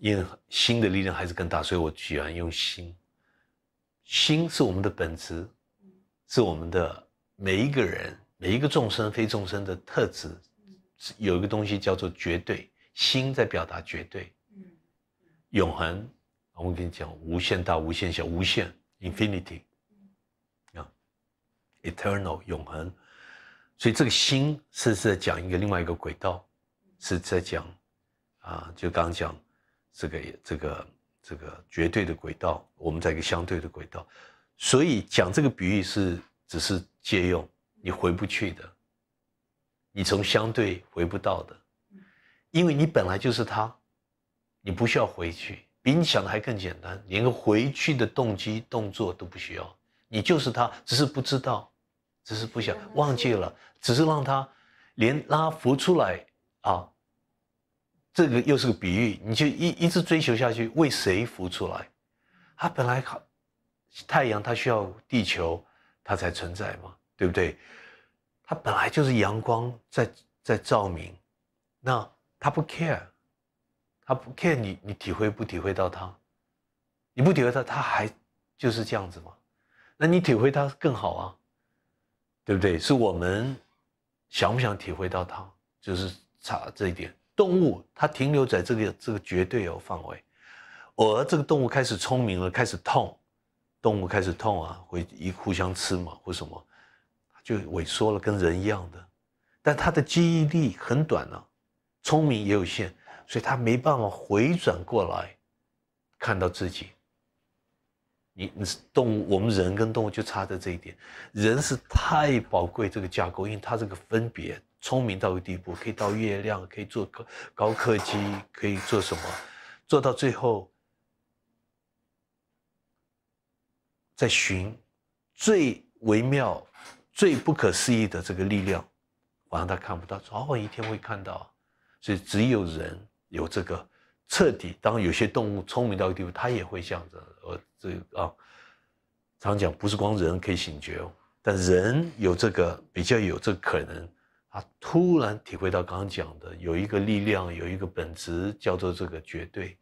因为心的力量还是更大，所以我喜欢用心，心是我们的本质，是我们的每一个人每一个众生非众生的特质，有一个东西叫做绝对。心在表达绝对、永恒。我们跟你讲，无限大、无限小、无限 （infinity） 啊，eternal 永恒。所以这个心是在讲一个另外一个轨道，是在讲啊，就刚讲这个、这个、这个绝对的轨道，我们在一个相对的轨道。所以讲这个比喻是只是借用，你回不去的，你从相对回不到的。因为你本来就是他，你不需要回去，比你想的还更简单，连个回去的动机、动作都不需要。你就是他，只是不知道，只是不想，忘记了，只是让他连拉浮出来啊。这个又是个比喻，你就一一直追求下去，为谁浮出来？他本来好，太阳它需要地球，它才存在嘛，对不对？它本来就是阳光在在照明，那。他不 care，他不 care 你，你体会不体会到他？你不体会他，他还就是这样子吗？那你体会他更好啊，对不对？是我们想不想体会到他，就是差这一点。动物它停留在这个这个绝对有范围，偶尔这个动物开始聪明了，开始痛，动物开始痛啊，会一互相吃嘛，或什么，就萎缩了，跟人一样的。但它的记忆力很短呢。聪明也有限，所以他没办法回转过来看到自己。你是动物，我们人跟动物就差在这一点，人是太宝贵这个架构，因为他这个分别聪明到个地步，可以到月亮，可以做高高科技，可以做什么，做到最后，在寻最微妙、最不可思议的这个力量，反而他看不到，早晚一天会看到。所以只有人有这个彻底。当有些动物聪明到一个地步，它也会像这，呃，这啊，常讲不是光人可以醒觉哦。但人有这个比较有这个可能啊，突然体会到刚刚讲的有一个力量，有一个本质叫做这个绝对。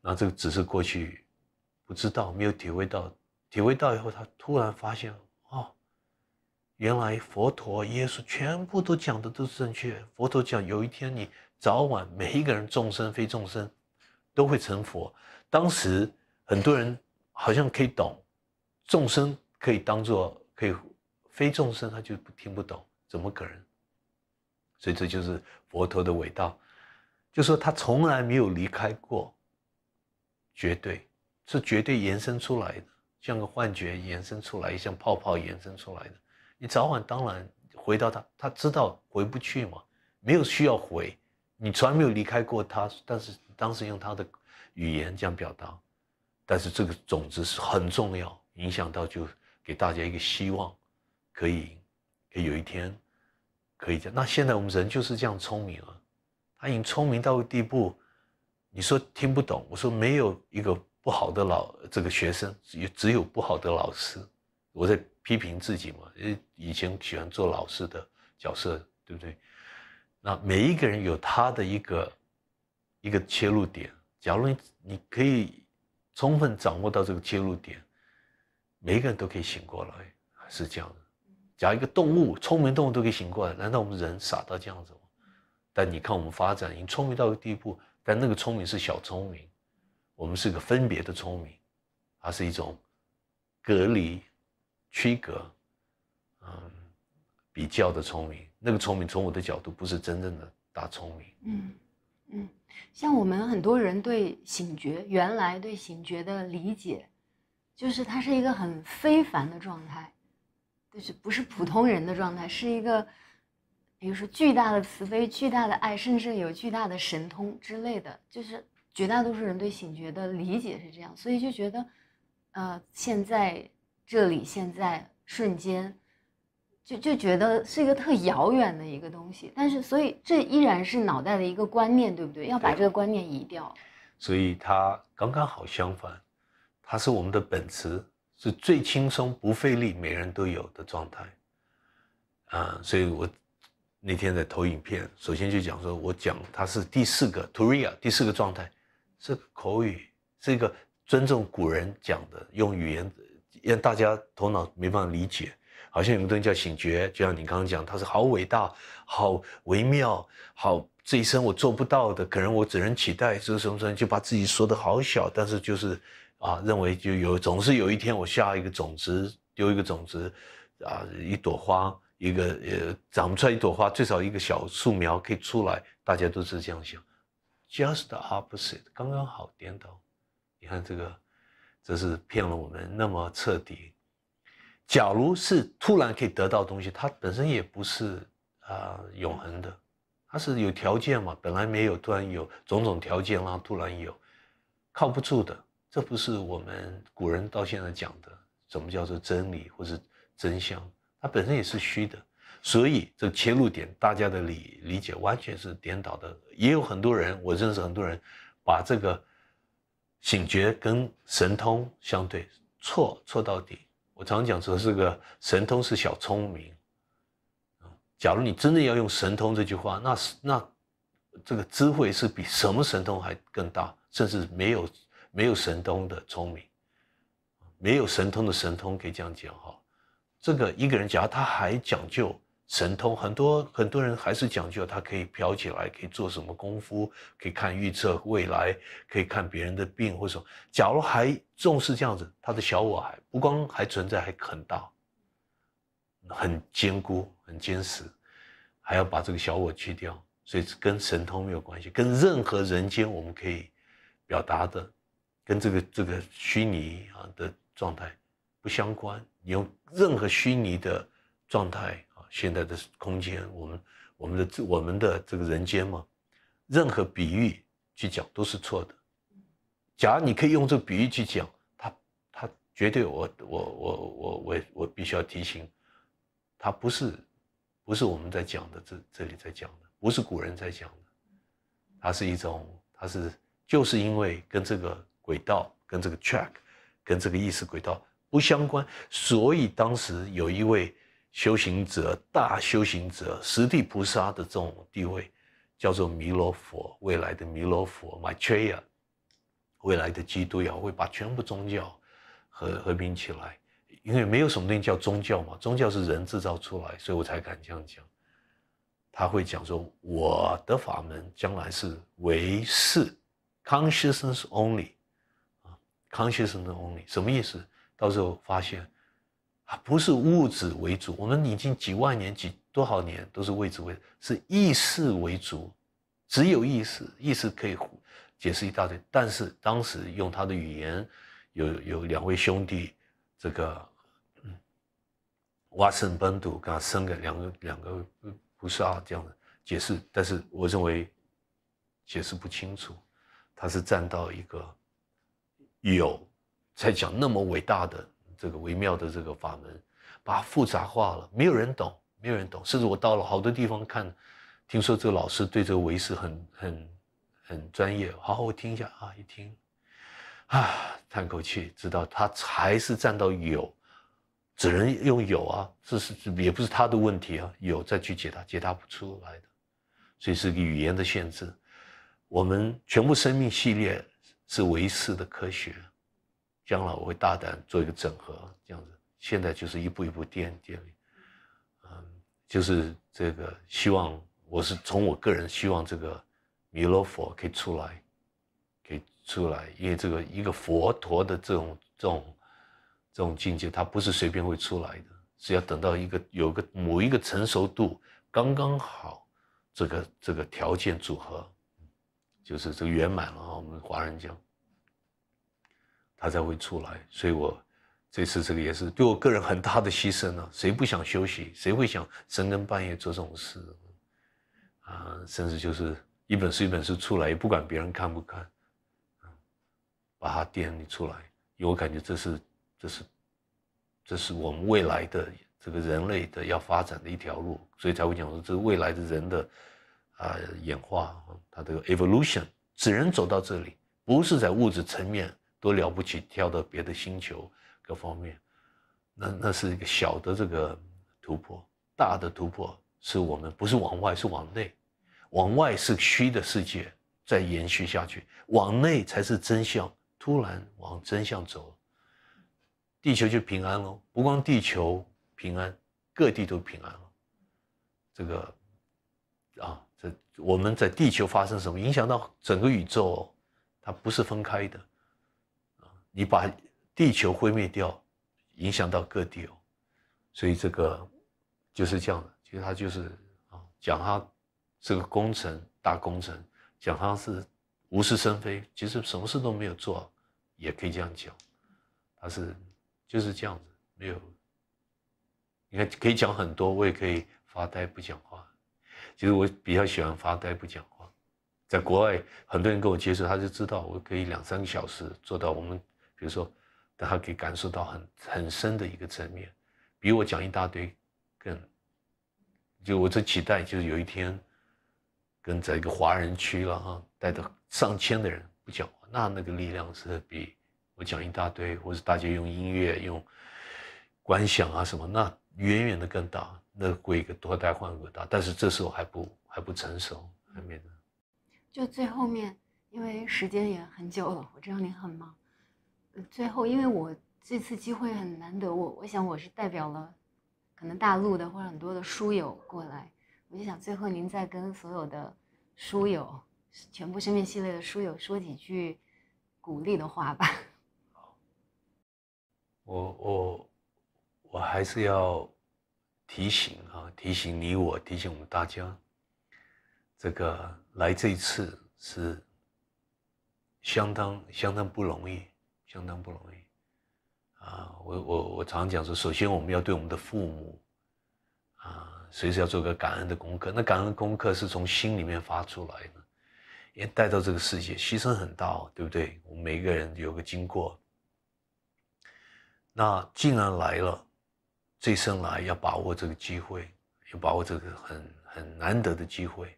然后这个只是过去不知道，没有体会到，体会到以后，他突然发现原来佛陀、耶稣全部都讲的都是正确。佛陀讲，有一天你早晚每一个人，众生非众生，都会成佛。当时很多人好像可以懂，众生可以当做可以非众生，他就听不懂，怎么可能？所以这就是佛陀的伟大，就说他从来没有离开过，绝对是绝对延伸出来的，像个幻觉延伸出来，像泡泡延伸出来的。你早晚当然回到他，他知道回不去嘛，没有需要回。你从来没有离开过他，但是当时用他的语言这样表达，但是这个种子是很重要，影响到就给大家一个希望，可以，可以有一天可以这样。那现在我们人就是这样聪明了，他已经聪明到地步。你说听不懂？我说没有一个不好的老这个学生，只只有不好的老师。我在。批评自己嘛？因为以前喜欢做老师的角色，对不对？那每一个人有他的一个一个切入点。假如你你可以充分掌握到这个切入点，每一个人都可以醒过来，是这样的。假如一个动物，聪明动物都可以醒过来，难道我们人傻到这样子吗？但你看我们发展，你聪明到个地步，但那个聪明是小聪明，我们是个分别的聪明，而是一种隔离。区隔，嗯，比较的聪明，那个聪明从我的角度不是真正的大聪明。嗯嗯，像我们很多人对醒觉原来对醒觉的理解，就是它是一个很非凡的状态，就是不是普通人的状态，是一个比如说巨大的慈悲、巨大的爱，甚至有巨大的神通之类的。就是绝大多数人对醒觉的理解是这样，所以就觉得，呃，现在。这里现在瞬间就就觉得是一个特遥远的一个东西，但是所以这依然是脑袋的一个观念，对不对？要把这个观念移掉，所以它刚刚好相反，它是我们的本词，是最轻松不费力，每人都有的状态。啊，所以我那天在投影片，首先就讲说我讲它是第四个 t u r i a 第四个状态，是口语，是一个尊重古人讲的，用语言。让大家头脑没办法理解，好像有个东西叫醒觉，就像你刚刚讲，他说好伟大，好微妙，好这一生我做不到的，可能我只能期待，说什么什么，就把自己说的好小，但是就是啊，认为就有，总是有一天我下一个种子，丢一个种子，啊，一朵花，一个呃，长不出来一朵花，最少一个小树苗可以出来，大家都是这样想，just opposite，刚刚好颠倒，你看这个。这是骗了我们那么彻底。假如是突然可以得到东西，它本身也不是啊永恒的，它是有条件嘛。本来没有，突然有种种条件，然后突然有，靠不住的。这不是我们古人到现在讲的什么叫做真理或是真相，它本身也是虚的。所以这切入点，大家的理理解完全是颠倒的。也有很多人，我认识很多人，把这个。警觉跟神通相对，错错到底。我常讲说，是个神通是小聪明。假如你真的要用神通这句话，那是那这个智慧是比什么神通还更大，甚至没有没有神通的聪明，没有神通的神通，可以这样讲哈。这个一个人，假如他还讲究。神通很多，很多人还是讲究他可以飘起来，可以做什么功夫，可以看预测未来，可以看别人的病或什么。假如还重视这样子，他的小我还不光还存在，还很大，很坚固、很坚实，还要把这个小我去掉。所以跟神通没有关系，跟任何人间我们可以表达的，跟这个这个虚拟啊的状态不相关。用任何虚拟的状态。现在的空间，我们我们的这我们的这个人间嘛，任何比喻去讲都是错的。假如你可以用这个比喻去讲，它它绝对我我我我我我必须要提醒，它不是不是我们在讲的这这里在讲的，不是古人在讲的，它是一种它是就是因为跟这个轨道跟这个 track 跟这个意识轨道不相关，所以当时有一位。修行者、大修行者、十地菩萨的这种地位，叫做弥勒佛，未来的弥勒佛，Maitreya，未来的基督也会把全部宗教和和平起来，因为没有什么东西叫宗教嘛，宗教是人制造出来，所以我才敢这样讲。他会讲说，我的法门将来是唯是 c o n s c i o u s n e s s Only，啊，Consciousness Only，什么意思？到时候发现。啊，不是物质为主，我们已经几万年、几多少年都是物质为，是意识为主，只有意识，意识可以解释一大堆。但是当时用他的语言，有有两位兄弟，这个嗯，瓦森本笃跟他生个两个两个，不是啊这样的解释，但是我认为解释不清楚，他是站到一个有在讲那么伟大的。这个微妙的这个法门，把它复杂化了，没有人懂，没有人懂。甚至我到了好多地方看，听说这个老师对这个维识很很很专业。好，我听一下啊，一听，啊，叹口气，知道他还是站到有，只能用有啊，这是，也不是他的问题啊，有再去解答，解答不出来的，所以是个语言的限制。我们全部生命系列是维世的科学。将来我会大胆做一个整合，这样子。现在就是一步一步垫垫。嗯，就是这个希望，我是从我个人希望这个弥勒佛可以出来，可以出来，因为这个一个佛陀的这种这种这种境界，它不是随便会出来的，是要等到一个有个某一个成熟度刚刚好，这个这个条件组合，就是这个圆满了。我们华人讲。他才会出来，所以我这次这个也是对我个人很大的牺牲了。谁不想休息？谁会想深更半夜做这种事？啊，甚至就是一本书一本书出来，也不管别人看不看，把它编出来。因为我感觉这是，这是，这是我们未来的这个人类的要发展的一条路，所以才会讲说这是未来的人的啊演化，它这个 evolution 只能走到这里，不是在物质层面。多了不起，跳到别的星球，各方面，那那是一个小的这个突破，大的突破是我们不是往外，是往内，往外是虚的世界在延续下去，往内才是真相，突然往真相走，地球就平安了，不光地球平安，各地都平安了，这个，啊，这我们在地球发生什么，影响到整个宇宙，它不是分开的。你把地球毁灭掉，影响到各地哦，所以这个就是这样的。其实他就是啊，讲他这个工程大工程，讲他是无事生非，其实什么事都没有做，也可以这样讲。他是就是这样子，没有。你看可以讲很多，我也可以发呆不讲话。其实我比较喜欢发呆不讲话。在国外，很多人跟我接触，他就知道我可以两三个小时做到我们。比如说，他可以感受到很很深的一个层面，比我讲一大堆，更，就我这期待，就是有一天，跟在一个华人区了哈，带着上千的人不讲，那那个力量是比我讲一大堆，或是大家用音乐、用观想啊什么，那远远的更大。那会一个多代换个大，但是这时候还不还不成熟，还没呢？就最后面，因为时间也很久了，我知道你很忙。最后，因为我这次机会很难得，我我想我是代表了可能大陆的或者很多的书友过来，我就想最后您再跟所有的书友、全部生命系列的书友说几句鼓励的话吧。我我我还是要提醒啊，提醒你我，提醒我们大家，这个来这一次是相当相当不容易。相当不容易啊！我我我常讲说，首先我们要对我们的父母啊，随时要做个感恩的功课。那感恩功课是从心里面发出来的，也带到这个世界，牺牲很大，对不对？我们每一个人有个经过。那既然来了，这一生来要把握这个机会，要把握这个很很难得的机会，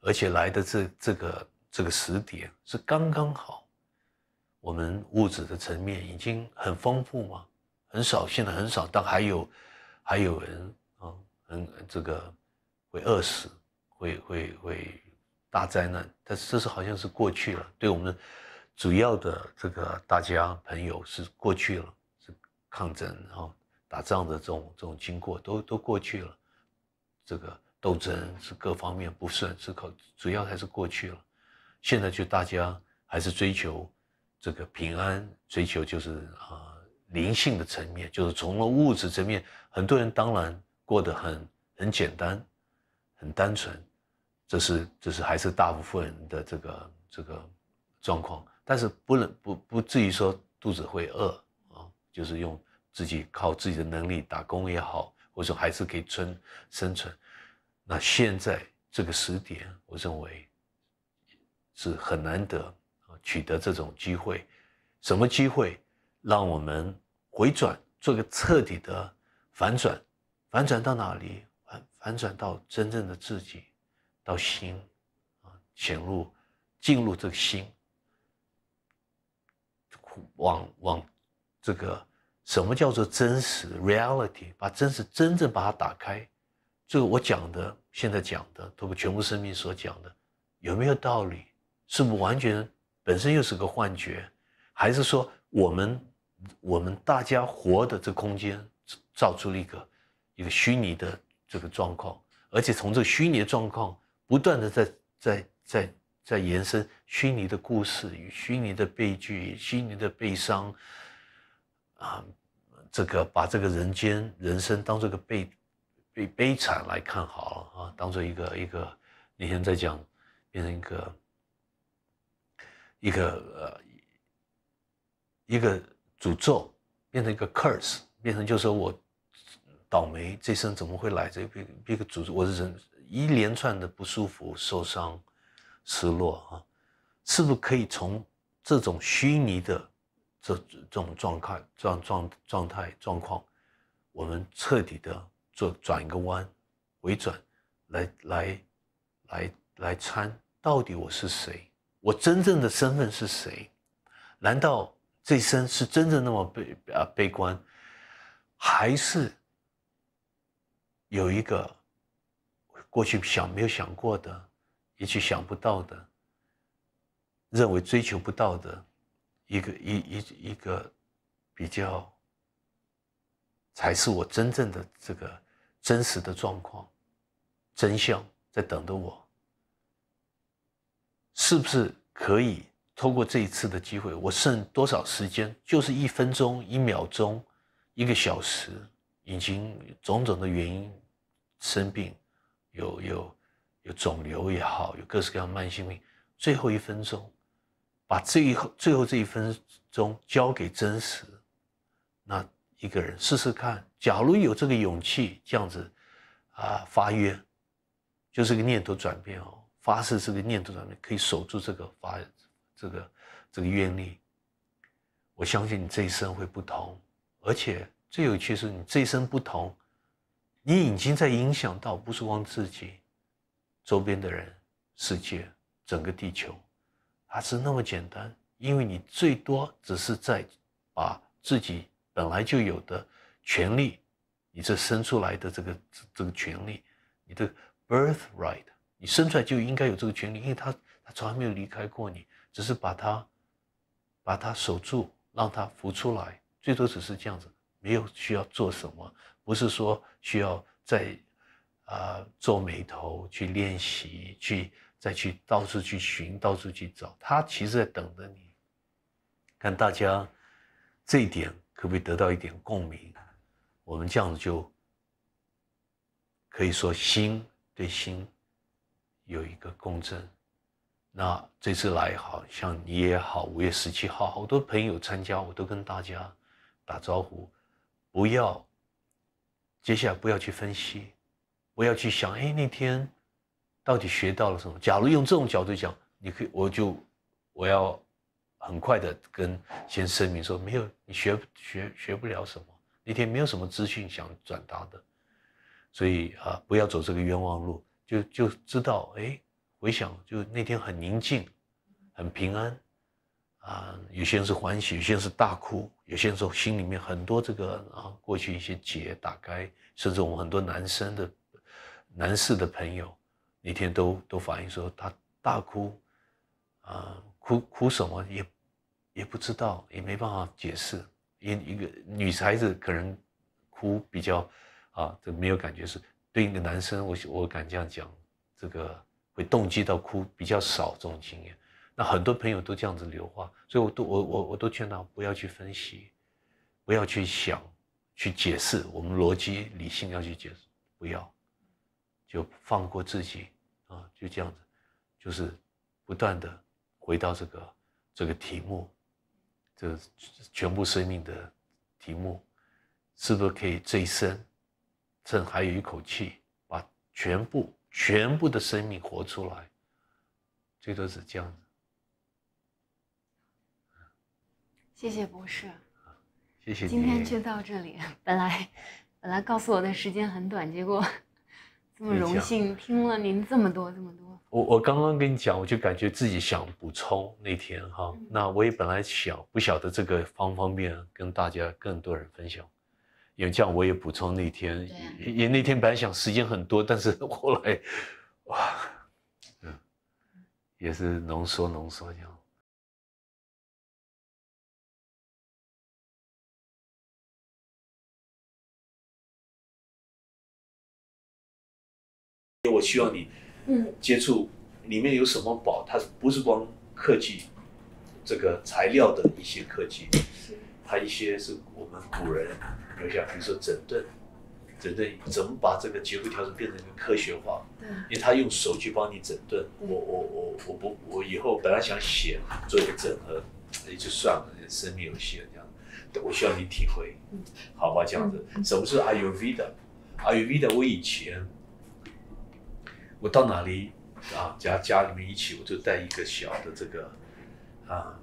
而且来的这这个这个时点是刚刚好。我们物质的层面已经很丰富吗？很少，现在很少，但还有，还有人啊，很这个会饿死，会会会大灾难。但是这是好像是过去了，对我们主要的这个大家朋友是过去了，是抗争然后打仗的这种这种经过都都过去了，这个斗争是各方面不顺，是靠主要还是过去了。现在就大家还是追求。这个平安追求就是啊，灵性的层面，就是从了物质层面，很多人当然过得很很简单，很单纯，这是这是还是大部分人的这个这个状况。但是不能不不至于说肚子会饿啊，就是用自己靠自己的能力打工也好，或者还是可以存生存。那现在这个时点，我认为是很难得。取得这种机会，什么机会，让我们回转，做个彻底的反转，反转到哪里？反反转到真正的自己，到心，啊，潜入，进入这个心，往往这个什么叫做真实 （reality）？把真实真正把它打开，这个我讲的，现在讲的，通过全部生命所讲的，有没有道理？是不完全？本身又是个幻觉，还是说我们我们大家活的这空间造出了一个一个虚拟的这个状况，而且从这个虚拟的状况不断的在在在在延伸虚拟的故事与虚拟的悲剧、虚拟的悲伤，啊，这个把这个人间人生当做一个悲悲悲惨来看好了啊，当做一个一个，那天在讲变成一个。一个呃，一个诅咒变成一个 curse，变成就说我倒霉，这生怎么会来这？一个一个诅咒，我是人，一连串的不舒服、受伤、失落啊，是不是可以从这种虚拟的这这种状态、状状状态、状况，我们彻底的做转一个弯，回转来来来来参，到底我是谁？我真正的身份是谁？难道这生是真正那么悲啊悲观，还是有一个过去想没有想过的、也许想不到的、认为追求不到的一个一一一个比较，才是我真正的这个真实的状况、真相在等着我。是不是可以通过这一次的机会？我剩多少时间？就是一分钟、一秒钟、一个小时，已经种种的原因生病，有有有肿瘤也好，有各式各样慢性病。最后一分钟，把最后最后这一分钟交给真实，那一个人试试看。假如有这个勇气，这样子啊发愿，就是个念头转变哦。发誓这个念头上面可以守住这个发，这个这个愿力，我相信你这一生会不同，而且最有趣是你这一生不同，你已经在影响到不是光自己，周边的人、世界、整个地球，它是那么简单，因为你最多只是在，把自己本来就有的权利，你这生出来的这个这个权利，你的 birth right。你生出来就应该有这个权利，因为他他从来没有离开过你，只是把他把他守住，让他浮出来，最多只是这样子，没有需要做什么，不是说需要再啊皱眉头去练习，去再去到处去寻，到处去找，他其实在等着你。看大家这一点可不可以得到一点共鸣？我们这样子就可以说心对心。有一个共振，那这次来好像你也好，五月十七号好多朋友参加，我都跟大家打招呼，不要，接下来不要去分析，不要去想，哎，那天到底学到了什么？假如用这种角度讲，你可以，我就我要很快的跟先声明说，没有，你学学学不了什么，那天没有什么资讯想转达的，所以啊，不要走这个冤枉路。就就知道，哎，回想就那天很宁静，很平安，啊，有些人是欢喜，有些人是大哭，有些人说心里面很多这个啊，过去一些结打开，甚至我们很多男生的，男士的朋友，那天都都反映说他大哭，啊，哭哭什么也也不知道，也没办法解释，因一个女孩子可能哭比较啊，这没有感觉是。对应的男生，我我敢这样讲，这个会动机到哭比较少这种经验。那很多朋友都这样子流话，所以我都我我我都劝他不要去分析，不要去想，去解释。我们逻辑理性要去解释，不要就放过自己啊，就这样子，就是不断的回到这个这个题目，这全部生命的题目，是不是可以最深？趁还有一口气，把全部、全部的生命活出来，最多是这样子。谢谢博士，谢谢今天就到这里。本来，本来告诉我的时间很短，结果 这么荣幸听了您这么多、这么多。我我刚刚跟你讲，我就感觉自己想补充那天哈，那我也本来想不晓得这个方不方便跟大家更多人分享。因为这样，我也补充那天也那天本来想时间很多，但是 后来，哇，嗯，也是浓缩浓缩这样。我需要你，嗯，接触里面有什么宝，它不是光科技这个材料的一些科技。他一些是我们古人留下，比如说整顿，整顿怎么把这个结构调整变成一个科学化？因为他用手去帮你整顿，我我我我不我以后本来想写做一个整合，也就算了，生命有限这样。我需要你体会，好吧？这样子，什么是 a o u v i a y o u v i a 我以前，我到哪里啊家家里面一起，我就带一个小的这个啊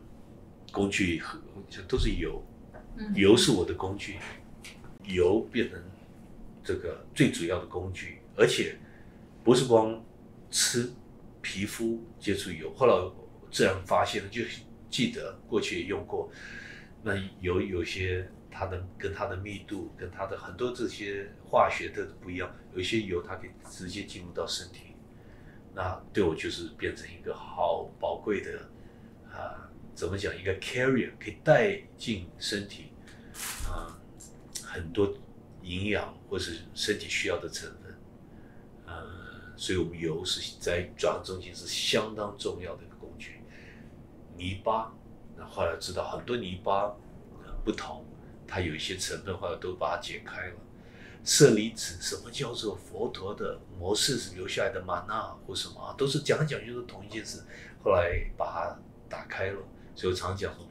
工具和就都是有。油是我的工具，油变成这个最主要的工具，而且不是光吃皮肤接触油，后来自然发现了，就记得过去也用过，那油有些它的跟它的密度、跟它的很多这些化学的不一样，有些油它可以直接进入到身体，那对我就是变成一个好宝贵的啊。怎么讲？一个 carrier 可以带进身体，啊，很多营养或是身体需要的成分，呃，所以，我们油是在转化中心是相当重要的一个工具。泥巴，那后来知道很多泥巴不同，它有一些成分，后来都把它解开了。舍利子，什么叫做佛陀的模式留下来的玛纳或什么啊？都是讲来讲就是同一件事，后来把它打开了。所以常讲，们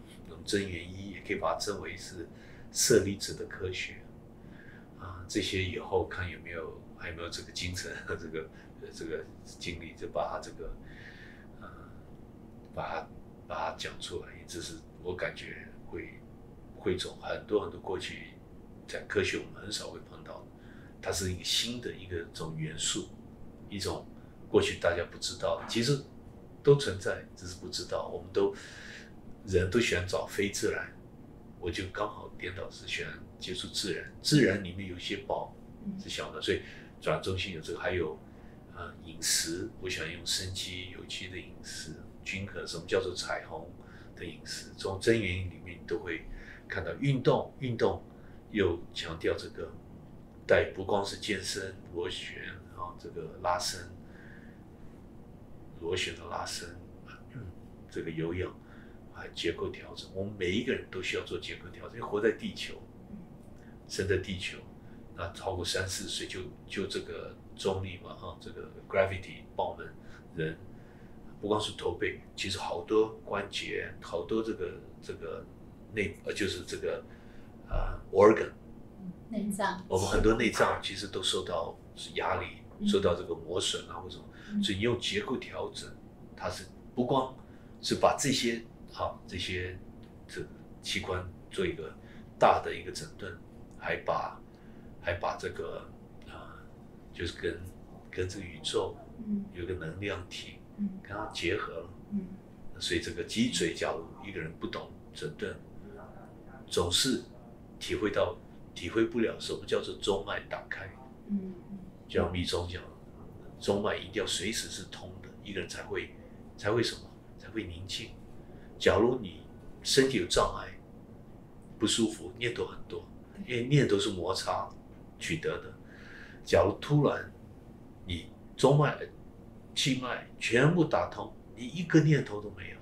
真元一也可以把它称为是舍利子的科学啊。这些以后看有没有，还有没有这个精神和这个呃这个精力，就把它这个，嗯，把它把它讲出来。这是我感觉会汇总很多很多过去在科学我们很少会碰到，它是一个新的一个种元素，一种过去大家不知道，其实都存在，只是不知道，我们都。人都喜欢找非自然，我就刚好颠倒，是喜欢接触自然。自然里面有些宝是小的，所以转中心有这个还有，呃，饮食，我喜欢用生机有机的饮食均衡。什么叫做彩虹的饮食？从真元里面都会看到运动，运动又强调这个，但不光是健身，螺旋啊这个拉伸，螺旋的拉伸，这个有氧。啊结构调整，我们每一个人都需要做结构调整。因为活在地球，生在地球，那超过三四岁就就这个重力嘛，哈，这个 gravity 爆我们人不光是头背，其实好多关节、好多这个这个内呃就是这个啊 organ 内脏，我们很多内脏其实都受到压力、受到这个磨损啊，或什么？所以你用结构调整，它是不光是把这些。好，这些这器官做一个大的一个整顿，还把还把这个呃，就是跟跟这个宇宙有个能量体，嗯，跟它结合了。所以这个脊椎假如一个人不懂整顿，总是体会到体会不了什么叫做中脉打开。嗯，叫密宗讲，中脉一定要随时是通的，一个人才会才会什么才会宁静。假如你身体有障碍，不舒服，念头很多，因为念头是摩擦取得的。假如突然你中脉、气脉全部打通，你一个念头都没有，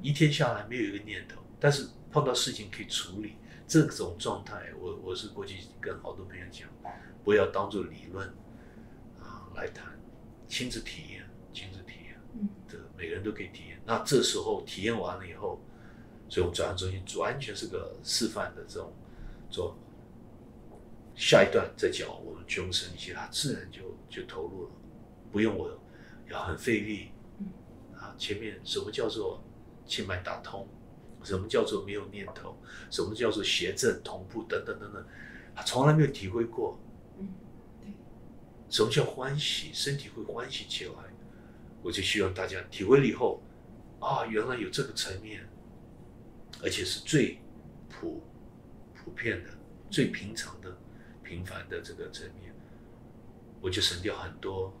一天下来没有一个念头，但是碰到事情可以处理。这种状态，我我是过去跟好多朋友讲，不要当做理论啊来谈，亲自体验。的每个人都可以体验。那这时候体验完了以后，所以我们转换中心完全是个示范的这种做。下一段再讲我们全身其他自然就就投入了，不用我要很费力。啊，前面什么叫做清脉打通？什么叫做没有念头？什么叫做邪振同步？等等等等，他从来没有体会过。嗯，什么叫欢喜？身体会欢喜起来。我就希望大家体会了以后，啊，原来有这个层面，而且是最普普遍的、最平常的、平凡的这个层面，我就省掉很多。